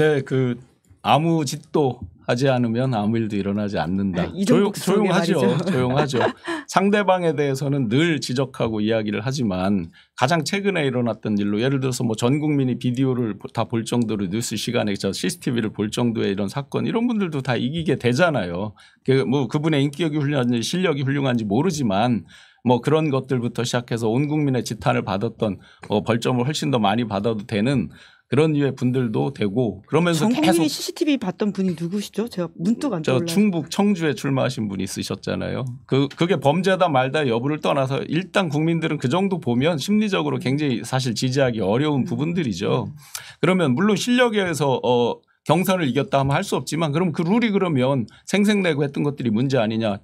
네, 그 아무 짓도 하지 않으면 아무 일도 일어나지 않는다. 조용, 조용하죠. 조용하죠. 상대방에 대해서는 늘 지적하고 이야기를 하지만 가장 최근에 일어났던 일로 예를 들어서 뭐 전 국민이 비디오를 다 볼 정도로 뉴스 시간에 저 CCTV를 볼 정도의 이런 사건 이런 분들도 다 이기게 되잖아요. 그 뭐 그분의 인격이 훌륭한지 실력이 훌륭한지 모르지만 뭐 그런 것들부터 시작해서 온 국민의 지탄을 받았던 어 벌점을 훨씬 더 많이 받아도 되는 그런 류의 분들도 되고 그러면서 계속 CCTV 봤던 분이 누구시죠? 제가 문득 안 떠올라요. 충북 청주에 출마하신 분이 있셨잖아요그 그게 범죄다 말다 여부를 떠나서 일단 국민들은 그 정도 보면 심리적으로 굉장히 사실 지지하기 어려운 부분들이죠. 그러면 물론 실력에 서어 경선을 이겼다 하면 할 수 없지만 그럼 그 룰이 그러면 생색내고 했던 것들이 문제 아니냐.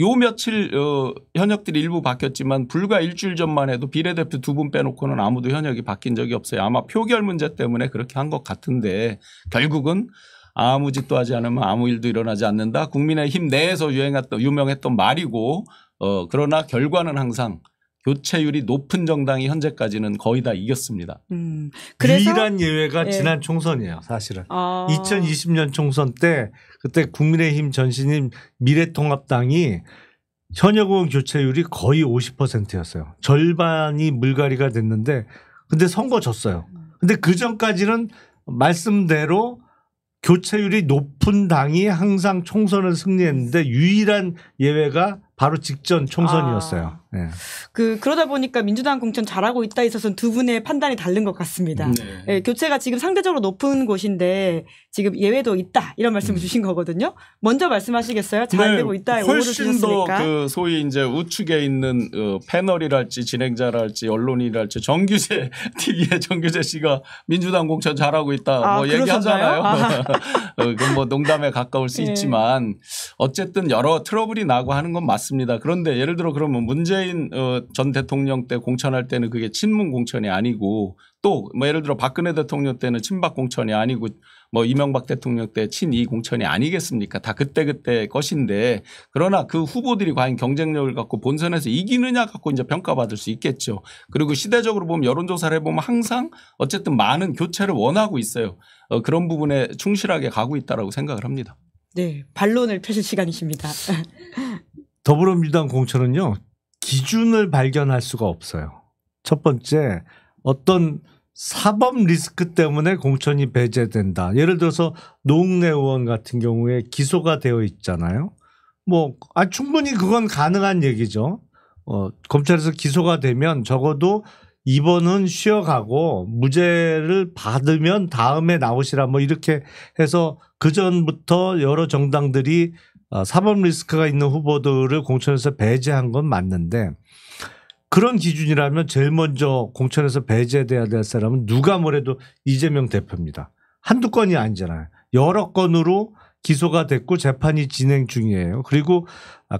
요 며칠 어, 현역들이 일부 바뀌었지만 불과 일주일 전만 해도 비례대표 두 분 빼놓고는 아무도 현역이 바뀐 적이 없어요. 아마 표결 문제 때문에 그렇게 한 것 같은데 결국은 아무 짓도 하지 않으면 아무 일도 일어나지 않는다. 국민의힘 내에서 유행했던 유명했던 말이고 어, 그러나 결과는 항상 교체율이 높은 정당이 현재까지는 거의 다 이겼습니다. 음. 유일한 예외가 예. 지난 총선이에요, 사실은. 아. 2020년 총선 때 그때 국민의힘 전신인 미래통합당이 현역 의원 교체율이 거의 50%였어요. 절반이 물갈이가 됐는데 근데 선거 졌어요. 근데 그 전까지는 말씀대로 교체율이 높은 당이 항상 총선을 승리했는데 유일한 예외가 바로 직전 총선이었어요. 아, 네. 그 그러다 보니까 민주당 공천 잘하고 있다 있어서는 두 분의 판단이 다른 것 같습니다. 네. 네, 교체가 지금 상대적으로 높은 곳인데 지금 예외도 있다 이런 말씀을 음. 주신 거거든요. 먼저 말씀하시겠어요? 잘 네. 되고 있다 오보를 주셨으니 훨씬 더 그 소위 이제 우측에 있는 그 패널이랄지 진행자랄지 언론이랄지 정규재 TV의 정규재 씨가 민주당 공천 잘하고 있다 아, 뭐 얘기하잖아요. 아. 어, 그뭐 농담에 가까울 수 예. 있지만 어쨌든 여러 트러블이 나고 하는 건 맞습니다. 맞습니다. 그런데 예를 들어 그러면 문재인 어, 전 대통령 때 공천할 때는 그게 친문 공천이 아니고 또 뭐 예를 들어 박근혜 대통령 때는 친박 공천이 아니고 뭐 이명박 대통령 때 친이 공천이 아니겠습니까? 다 그때그때 것인데 그러나 그 후보들이 과연 경쟁력을 갖고 본선에서 이기느냐 갖고 이제 평가받을 수 있겠죠. 그리고 시대적으로 보면 여론조사를 해보면 항상 어쨌든 많은 교체를 원하고 있어요. 어, 그런 부분에 충실하게 가고 있다라고 생각을 합니다. 네, 반론을 펴실 시간이십니다. 더불어민주당 공천은요 기준을 발견할 수가 없어요. 첫 번째 어떤 사법 리스크 때문에 공천이 배제된다. 예를 들어서 노웅래 의원 같은 경우에 기소가 되어 있잖아요. 뭐, 아, 충분히 그건 가능한 얘기죠. 어, 검찰에서 기소가 되면 적어도 이번은 쉬어가고 무죄를 받으면 다음에 나오시라 뭐 이렇게 해서 그 전부터 여러 정당들이 어, 사법 리스크가 있는 후보들을 공천에서 배제한 건 맞는데 그런 기준이라면 제일 먼저 공천에서 배제돼야 될 사람은 누가 뭐래도 이재명 대표입니다. 한두 건이 아니잖아요. 여러 건으로 기소가 됐고 재판이 진행 중이에요. 그리고 아,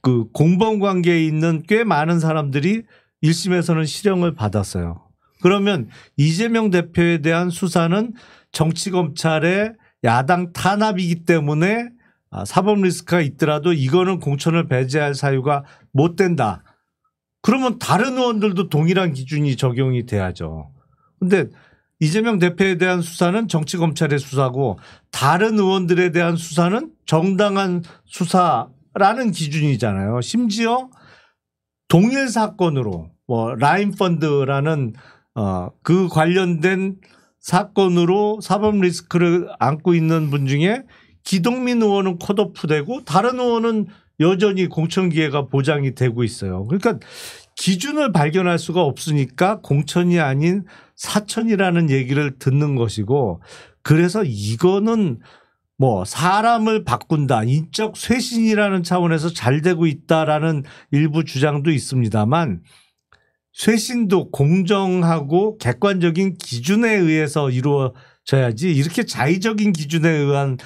그 공범 관계에 있는 꽤 많은 사람들이 1심에서는 실형을 받았어요. 그러면 이재명 대표에 대한 수사는 정치 검찰의 야당 탄압이기 때문에 아, 사법 리스크가 있더라도 이거는 공천을 배제할 사유가 못 된다. 그러면 다른 의원들도 동일한 기준이 적용이 돼야죠. 근데 이재명 대표에 대한 수사는 정치 검찰의 수사고 다른 의원들에 대한 수사는 정당한 수사라는 기준이잖아요. 심지어 동일 사건으로 뭐 라인 펀드라는 어 그 관련된 사건으로 사법 리스크를 안고 있는 분 중에 기동민 의원은 컷오프되고 다른 의원은 여전히 공천 기회가 보장이 되고 있어요. 그러니까 기준을 발견할 수가 없으니까 공천이 아닌 사천이라는 얘기를 듣는 것이고 그래서 이거는 뭐 사람을 바꾼다 인적 쇄신이라는 차원에서 잘 되고 있다라는 일부 주장도 있습니다만 쇄신도 공정하고 객관적인 기준에 의해서 이루어져야지 이렇게 자의적인 기준에 의한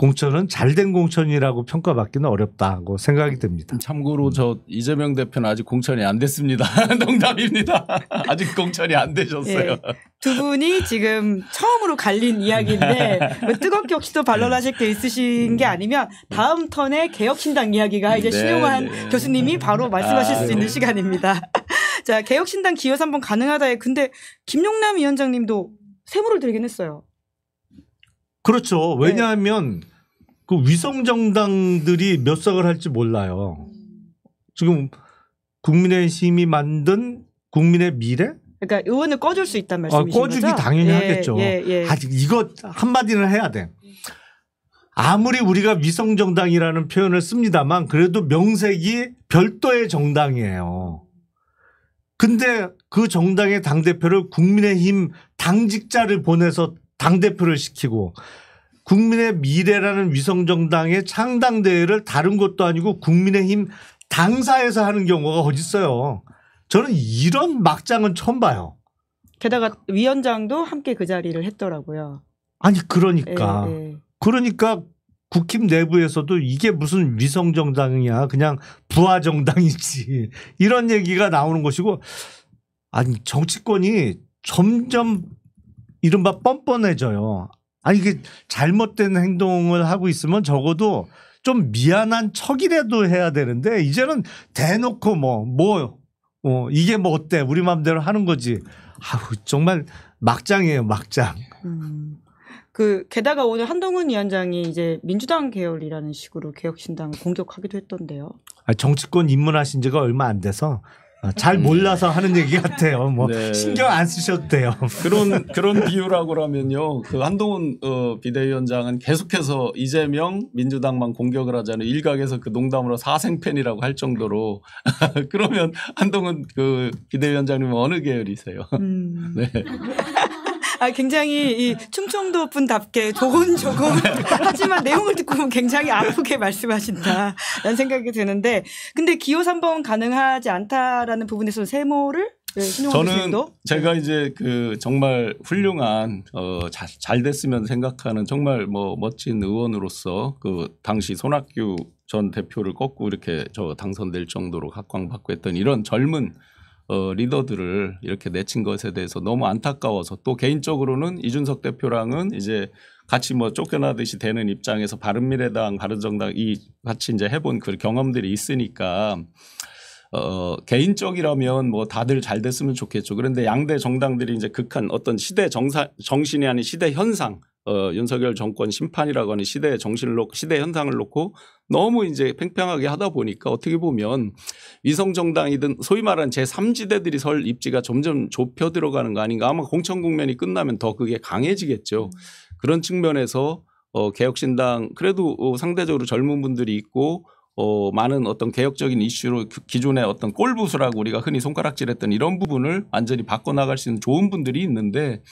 공천은 잘된 공천이라고 평가받기는 어렵다고 생각이 듭니다. 참고로 저 이재명 대표는 아직 공천이 안 됐습니다. 농담입니다. 아직 공천이 안 되셨어요. 예. 두 분이 지금 처음으로 갈린 이야기인데 뭐 뜨겁게 혹시또 반론하실 게 있으신 게 아니면 다음 턴에 개혁신당 이야기가 이제 네, 신용환 네. 교수님이 바로 말씀하실 아, 수 있는 네. 시간입니다. 자 개혁신당 기여 3번 가능하다에 근데 김용남 위원장님도 세무를 들긴 했어요. 그렇죠. 네. 왜냐하면 네. 그 위성 정당들이 몇 석을 할지 몰라요. 지금 국민의힘이 만든 국민의 미래? 그러니까 의원을 꺼줄 수 있단 아, 말씀이신 어, 꺼주기 거죠? 당연히 예, 하겠죠. 예, 예. 아직 이거 한마디는 해야 돼. 아무리 우리가 위성 정당이라는 표현을 씁니다만 그래도 명색이 별도의 정당이에요. 근데 그 정당의 당 대표를 국민의힘 당직자를 보내서 당 대표를 시키고 국민의 미래라는 위성정당의 창당대회를 다른 것도 아니고 국민의힘 당사에서 하는 경우가 어딨어요. 저는 이런 막장은 처음 봐요. 게다가 위원장도 함께 그 자리를 했더라고요. 아니 그러니까 예, 예. 그러니까 국힘 내부에서도 이게 무슨 위성 정당이냐 그냥 부하 정당이지 이런 얘기가 나오는 것이고 아니 정치권이 점점 이른바 뻔뻔해져요. 아니 이게 잘못된 행동을 하고 있으면 적어도 좀 미안한 척이라도 해야 되는데 이제는 대놓고 뭐뭐 뭐, 어, 이게 뭐 어때 우리 마음대로 하는 거지. 아우 정말 막장이에요 막장. 음. 그 게다가 오늘 한동훈 위원장이 이제 민주당 계열이라는 식으로 개혁신당을 공격하기도 했던데요. 아, 정치권 입문하신 지가 얼마 안 돼서 아, 잘 음. 몰라서 하는 얘기 같아요. 뭐 네. 신경 안쓰셨대요 그런 그런 비유라고라면요. 그 한동훈 어, 비대위원장은 계속해서 이재명 민주당만 공격을 하잖아요. 일각에서 그 농담으로 사생팬이라고 할 정도로 그러면 한동훈 그 비대위원장님 은 어느 계열이세요? 음. 네. 아, 굉장히 이 충청도 분답게 조곤조곤 하지만 내용을 듣고 보면 굉장히 아프게 말씀하신다라는 생각이 드는데 근데 기호 3번 가능하지 않다라는 부분에서 세모를 네, 저는 선생님도? 제가 이제 그 정말 훌륭한 어잘 잘 됐으면 생각하는 정말 뭐 멋진 의원으로서 그 당시 손학규 전 대표를 꺾고 이렇게 저 당선될 정도로 각광받고 했던 이런 젊은 어, 리더들을 이렇게 내친 것에 대해서 너무 안타까워서 또 개인적으로는 이준석 대표랑은 이제 같이 뭐 쫓겨나듯이 되는 입장에서 바른미래당, 바른정당 이 같이 이제 해본 그 경험들이 있으니까 어, 개인적이라면 뭐 다들 잘 됐으면 좋겠죠. 그런데 양대 정당들이 이제 극한 어떤 시대 정사, 정신이 아닌 시대 현상, 어, 윤석열 정권 심판이라고 하는 시대의 정신을 놓고 시대 현상을 놓고 너무 이제 팽팽하게 하다 보니까 어떻게 보면 위성정당이든 소위 말하는 제3지대들이 설 입지가 점점 좁혀 들어가는 거 아닌가 아마 공천 국면이 끝나면 더 그게 강해지겠죠. 음. 그런 측면에서 어, 개혁신당 그래도 어, 상대적으로 젊은 분들이 있고 어, 많은 어떤 개혁적인 이슈로 기존의 어떤 꼴부수라고 우리가 흔히 손가락질했던 이런 부분을 완전히 바꿔나갈 수 있는 좋은 분들이 있는데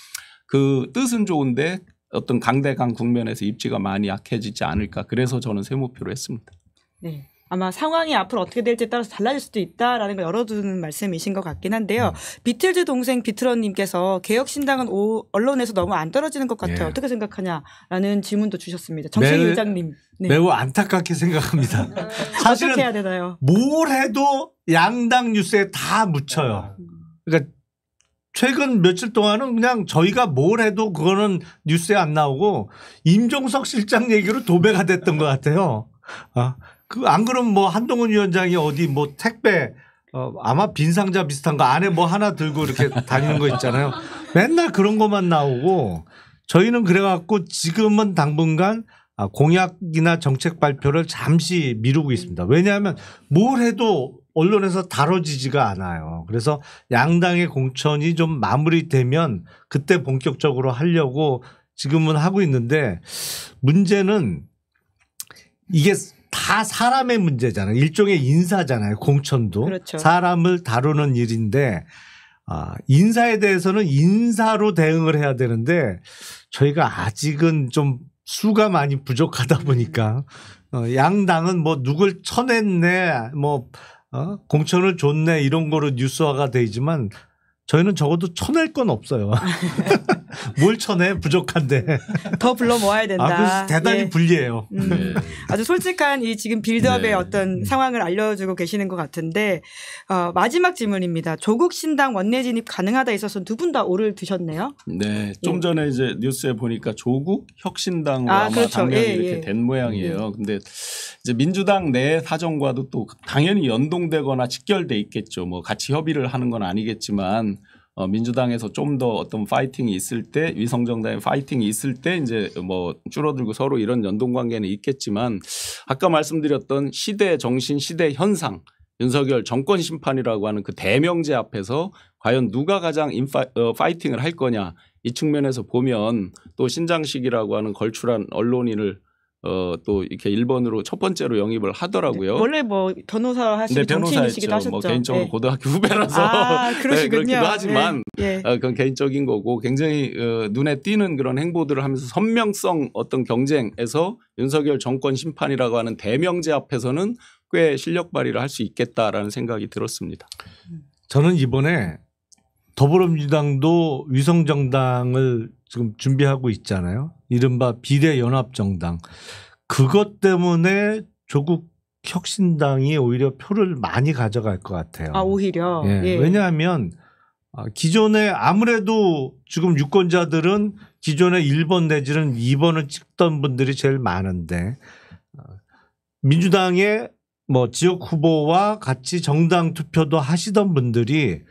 그 뜻은 좋은데 어떤 강대강 국면에서 입지가 많이 약해지지 않을까. 그래서 저는 세 목표로 했습니다. 네. 아마 상황이 앞으로 어떻게 될지에 따라서 달라질 수도 있다라는 걸 열어두는 말씀이신 것 같긴 한데요. 음. 비틀즈 동생 비틀런님께서 개혁신당은 오, 언론에서 너무 안 떨어지는 것 같아요. 예. 어떻게 생각하냐라는 질문도 주셨습니다. 정신 의장님. 네. 매우 안타깝게 생각합니다. 아, 사실은 어떻게 해야 되나요? 뭘 해도 양당 뉴스에 다 묻혀요. 그러니까 최근 며칠 동안은 그냥 저희가 뭘 해도 그거는 뉴스에 안 나오고 임종석 실장 얘기로 도배가 됐던 것 같아요. 아, 그안 그러면 뭐 한동훈 위원장이 어디 뭐 택배 어, 아마 빈 상자 비슷한 거 안에 뭐 하나 들고 이렇게 다니는 거 있잖아요. 맨날 그런 것만 나오고 저희는 그래갖고 지금은 당분간 아, 공약이나 정책 발표를 잠시 미루고 있습니다. 왜냐하면 뭘 해도 언론에서 다뤄지지가 않아요. 그래서 양당의 공천이 좀 마무리되면 그때 본격적으로 하려고 지금은 하고 있는데 문제는 이게 다 사람의 문제잖아요. 일종의 인사잖아요. 공천도 그렇죠. 사람을 다루는 일인데 아, 인사에 대해서는 인사로 대응을 해야 되는데 저희가 아직은 좀 수가 많이 부족하다 보니까 어, 양당은 뭐 누굴 쳐냈네 뭐 어? 공천을 줬네 이런 거로 뉴스화가 되지만 저희는 적어도 쳐낼 건 없어요. 뭘 쳐내 부족한데 더 불러 모아야 된다. 아, 대단히 예. 불리해요. 음, 네. 아주 솔직한 이 지금 빌드업의 네. 어떤 음. 상황을 알려주고 계시는 것 같은데 어, 마지막 질문입니다. 조국 신당 원내 진입 가능하다 있어서 두 분 다 오를 드셨네요. 네, 좀 예. 전에 이제 뉴스에 보니까 조국 혁신당으로 아, 마 그렇죠. 당명이 예, 이렇게 예. 된 모양이에요. 음. 근데 이제 민주당 내 사정과도 또 당연히 연동되거나 직결돼 있겠죠. 뭐 같이 협의를 하는 건 아니겠지만 어, 민주당에서 좀 더 어떤 파이팅이 있을 때 위성정당의 파이팅이 있을 때 이제 뭐 줄어들고 서로 이런 연동 관계는 있겠지만 아까 말씀드렸던 시대 정신 시대 현상 윤석열 정권 심판이라고 하는 그 대명제 앞에서 과연 누가 가장 인파, 어, 파이팅을 할 거냐 이 측면에서 보면 또 신장식이라고 하는 걸출한 언론인을 어, 또 이렇게 1번으로 첫 번째로 영입을 하더라고요. 네, 원래 뭐 변호사 하시고 네, 정치인이기도 뭐 하셨죠. 뭐 개인적으로 네. 고등학교 후배라서 아, 네, 그렇기도 네. 하지만 예. 어, 그건 개인적인 거고 굉장히 어, 눈에 띄는 그런 행보들을 하면서 선명성 어떤 경쟁에서 윤석열 정권 심판이라고 하는 대명제 앞에서는 꽤 실력 발휘를 할 수 있겠다라는 생각이 들었습니다. 저는 이번에 더불어민주당도 위성정당을 지금 준비하고 있잖아요. 이른바 비례연합정당 그것 때문에 조국 혁신당이 오히려 표를 많이 가져갈 것 같아요. 아 오히려. 예. 예. 왜냐하면 아, 기존에 아무래도 지금 유권자들은 기존에 1번 내지는 2번을 찍던 분들이 제일 많은데 아, 민주당의 뭐 지역 후보와 같이 정당 투표도 하시던 분들이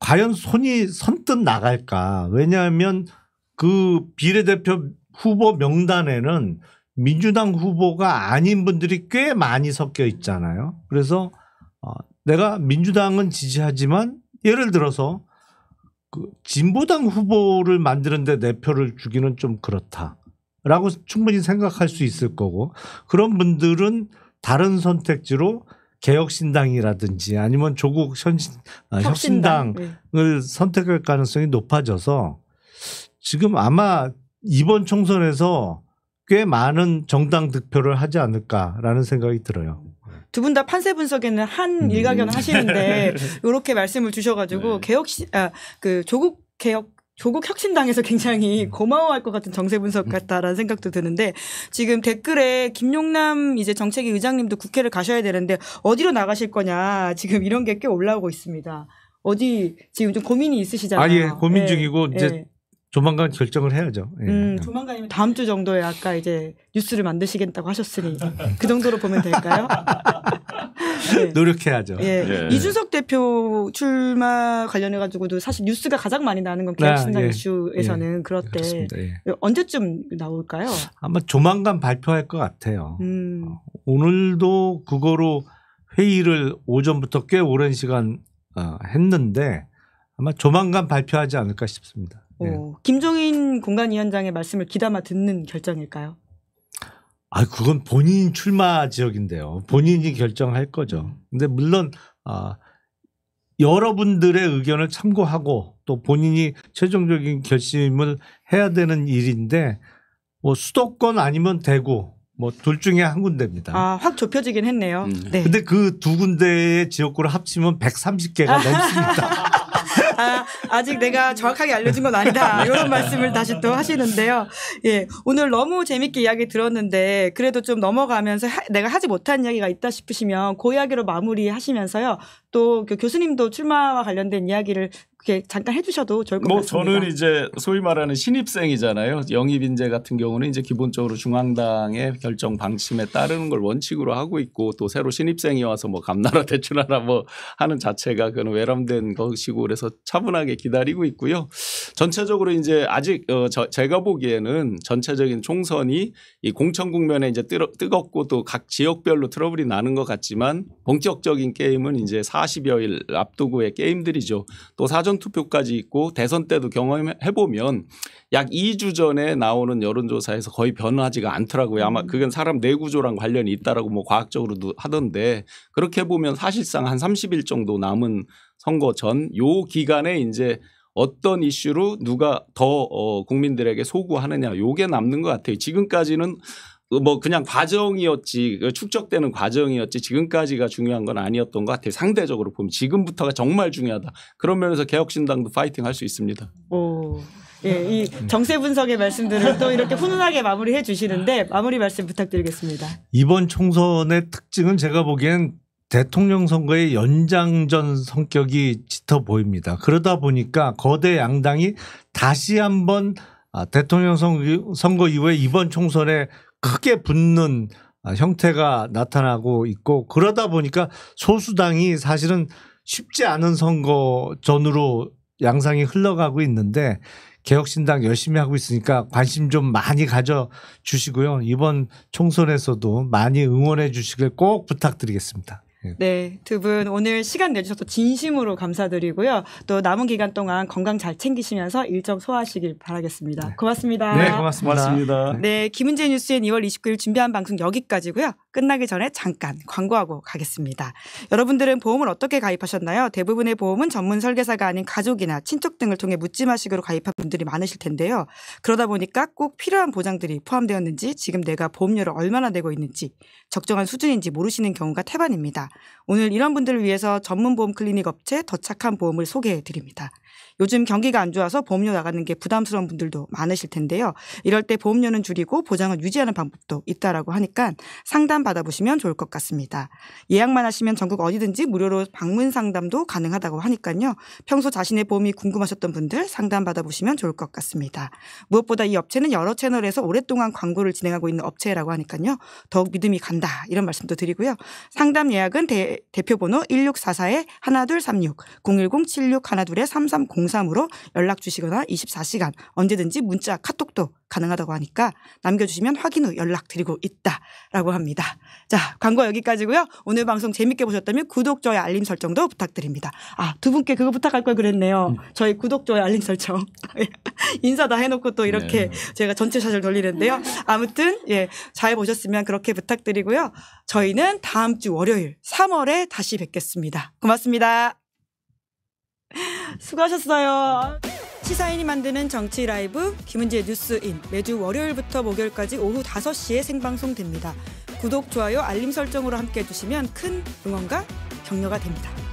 과연 손이 선뜻 나갈까? 왜냐하면 그 비례대표 후보 명단에는 민주당 후보가 아닌 분들이 꽤 많이 섞여 있잖아요. 그래서 어, 내가 민주당은 지지하지만 예를 들어서 그 진보당 후보를 만드는데 내 표를 주기는 좀 그렇다라고 충분히 생각할 수 있을 거고 그런 분들은 다른 선택지로 개혁신당이라든지 아니면 조국 현신, 아, 혁신당을 네. 선택할 가능성이 높아져서 지금 아마 이번 총선에서 꽤 많은 정당 득표를 하지 않을까라는 생각이 들어요. 두 분 다 판세 분석에는 한 음. 일가견 하시는데 네. 이렇게 말씀을 주셔가지고 네. 개혁 시아 그 조국 개혁 조국 혁신당에서 굉장히 음. 고마워할 것 같은 정세 분석 음. 같다라는 생각도 드는데 지금 댓글에 김용남 이제 정책위 의장님도 국회를 가셔야 되는데 어디로 나가실 거냐 지금 이런 게 꽤 올라오고 있습니다. 어디 지금 좀 고민이 있으시잖아요. 아, 예. 고민 네. 중이고 예. 이제 예. 조만간 결정을 해야죠. 예. 음, 조만간이면 다음 주 정도에 아까 이제 뉴스를 만드시겠다고 하셨으니 그 정도로 보면 될까요? 네. 노력해야죠. 예. 예. 이준석 대표 출마 관련해 가지고도 사실 뉴스가 가장 많이 나는 건 개혁신당 아, 예. 이슈에서는 예. 그렇대. 예. 언제쯤 나올까요? 아마 조만간 발표할 것 같아요. 음. 어, 오늘도 그거로 회의를 오전부터 꽤 오랜 시간 어, 했는데 아마 조만간 발표하지 않을까 싶습니다. 네. 오, 어, 김종인 공관위원장의 말씀을 귀담아 듣는 결정일까요? 아, 그건 본인 출마 지역인데요. 본인이 결정할 거죠. 음. 근데 물론 아, 여러분들의 의견을 참고하고 또 본인이 최종적인 결심을 해야 되는 일인데 뭐 수도권 아니면 대구 뭐 둘 중에 한 군데입니다. 아, 확 좁혀지긴 했네요. 음. 네. 근데 그 두 군데의 지역구를 합치면 130개가 넘습니다. 아, 아직 내가 정확하게 알려준 건 아니다. 네. 이런 말씀을 다시 또 하시는데요. 예. 오늘 너무 재밌게 이야기 들었는데 그래도 좀 넘어가면서 하, 내가 하지 못한 이야기가 있다 싶으시면 그 이야기로 마무리하시면서요. 또그 교수님도 출마와 관련된 이야기를 그게 잠깐 해주셔도 좋을 것뭐 같습니다. 저는 이제 소위 말하는 신입생이잖아요. 영입 인재 같은 경우는 이제 기본적으로 중앙당의 결정 방침에 따르는 걸 원칙으로 하고 있고 또 새로 신입생이 와서 뭐 감나라 대출하라 뭐 하는 자체가 그는 외람된 것이고 그래서 차분하게 기다리고 있고요. 전체적으로 이제 아직 어 저, 제가 보기에는 전체적인 총선이 이 공천 국면에 이제 뜨겁고 또 각 지역별로 트러블이 나는 것 같지만 본격적인 게임은 이제 40여일 앞두고의 게임들이죠. 또 사전 사전투표까지 있고 대선 때도 경험해보면 약 2주 전에 나오는 여론조사에서 거의 변하지가 않더라고요. 아마 음. 그건 사람 내구조랑 관련이 있다라고 뭐 과학적으로도 하던데 그렇게 보면 사실상 한 30일 정도 남은 선거 전 요 기간에 이제 어떤 이슈로 누가 더 어, 국민들에게 소구하느냐 요게 남는 것 같아요. 지금까지는 뭐 그냥 과정이었지 그 축적되는 과정이었지 지금까지가 중요한 건 아니었던 것 같아요. 상대적으로 보면 지금부터가 정말 중요하다. 그런 면에서 개혁신당도 파이팅 할 수 있습니다. 오. 예, 이 정세 분석의 말씀들을 또 이렇게 훈훈하게 마무리해 주시는데 마무리 말씀 부탁드리겠습니다. 이번 총선의 특징은 제가 보기엔 대통령 선거의 연장전 성격이 짙어 보입니다. 그러다 보니까 거대 양당이 다시 한번 아, 대통령 선거 이후에 이번 총선에 크게 붙는 아, 형태가 나타나고 있고 그러다 보니까 소수당이 사실은 쉽지 않은 선거 전으로 양상이 흘러가고 있는데 개혁신당 열심히 하고 있으니까 관심 좀 많이 가져 주시고요. 이번 총선에서도 많이 응원해 주시길 꼭 부탁드리겠습니다. 예. 네, 두 분 오늘 시간 내주셔서 진심으로 감사드리고요. 또 남은 기간 동안 건강 잘 챙기시면서 일정 소화하시길 바라겠습니다. 네. 고맙습니다. 네, 고맙습니다. 고맙습니다. 네, 김은재 뉴스엔 2월 29일 준비한 방송 여기까지고요. 끝나기 전에 잠깐 광고하고 가겠습니다. 여러분들은 보험을 어떻게 가입하셨나요? 대부분의 보험은 전문 설계사가 아닌 가족이나 친척 등을 통해 묻지마식으로 가입한 분들이 많으실 텐데요. 그러다 보니까 꼭 필요한 보장들이 포함되었는지 지금 내가 보험료를 얼마나 내고 있는지 적정한 수준인지 모르시는 경우가 태반입니다. 오늘 이런 분들을 위해서 전문 보험 클리닉 업체 더 착한 보험을 소개해 드립니다. 요즘 경기가 안 좋아서 보험료 나가는 게 부담스러운 분들도 많으실 텐데요. 이럴 때 보험료는 줄이고 보장을 유지하는 방법도 있다라고 하니까 상담 받아보시면 좋을 것 같습니다. 예약만 하시면 전국 어디든지 무료로 방문 상담도 가능하다고 하니까요. 평소 자신의 보험이 궁금하셨던 분들 상담 받아보시면 좋을 것 같습니다. 무엇보다 이 업체는 여러 채널에서 오랫동안 광고를 진행하고 있는 업체라고 하니까요. 더욱 믿음이 간다 이런 말씀도 드리고요. 상담 예약은 대, 대표번호 1644-1236 010-76 1 2 둘에 33 03으로 연락 주시거나 24시간 언제든지 문자 카톡도 가능하다고 하니까 남겨주시면 확인 후 연락드리고 있다라고 합니다. 자 광고 여기까지고요. 오늘 방송 재밌게 보셨다면 구독, 좋아요, 알림 설정도 부탁드립니다. 아두 분께 그거 부탁할 걸 그랬네요. 음. 저희 구독, 좋아요, 알림 설정 인사 다 해놓고 또 이렇게 네. 제가 전체 샷을 돌리는데요. 아무튼 예 잘 보셨으면 그렇게 부탁드리고요. 저희는 다음 주 월요일 3월에 다시 뵙겠습니다. 고맙습니다. 수고하셨어요. 시사인이 만드는 정치 라이브 김은지의 뉴스인 매주 월요일부터 목요일까지 오후 5시에 생방송됩니다. 구독, 좋아요, 알림 설정으로 함께해 주시면 큰 응원과 격려가 됩니다.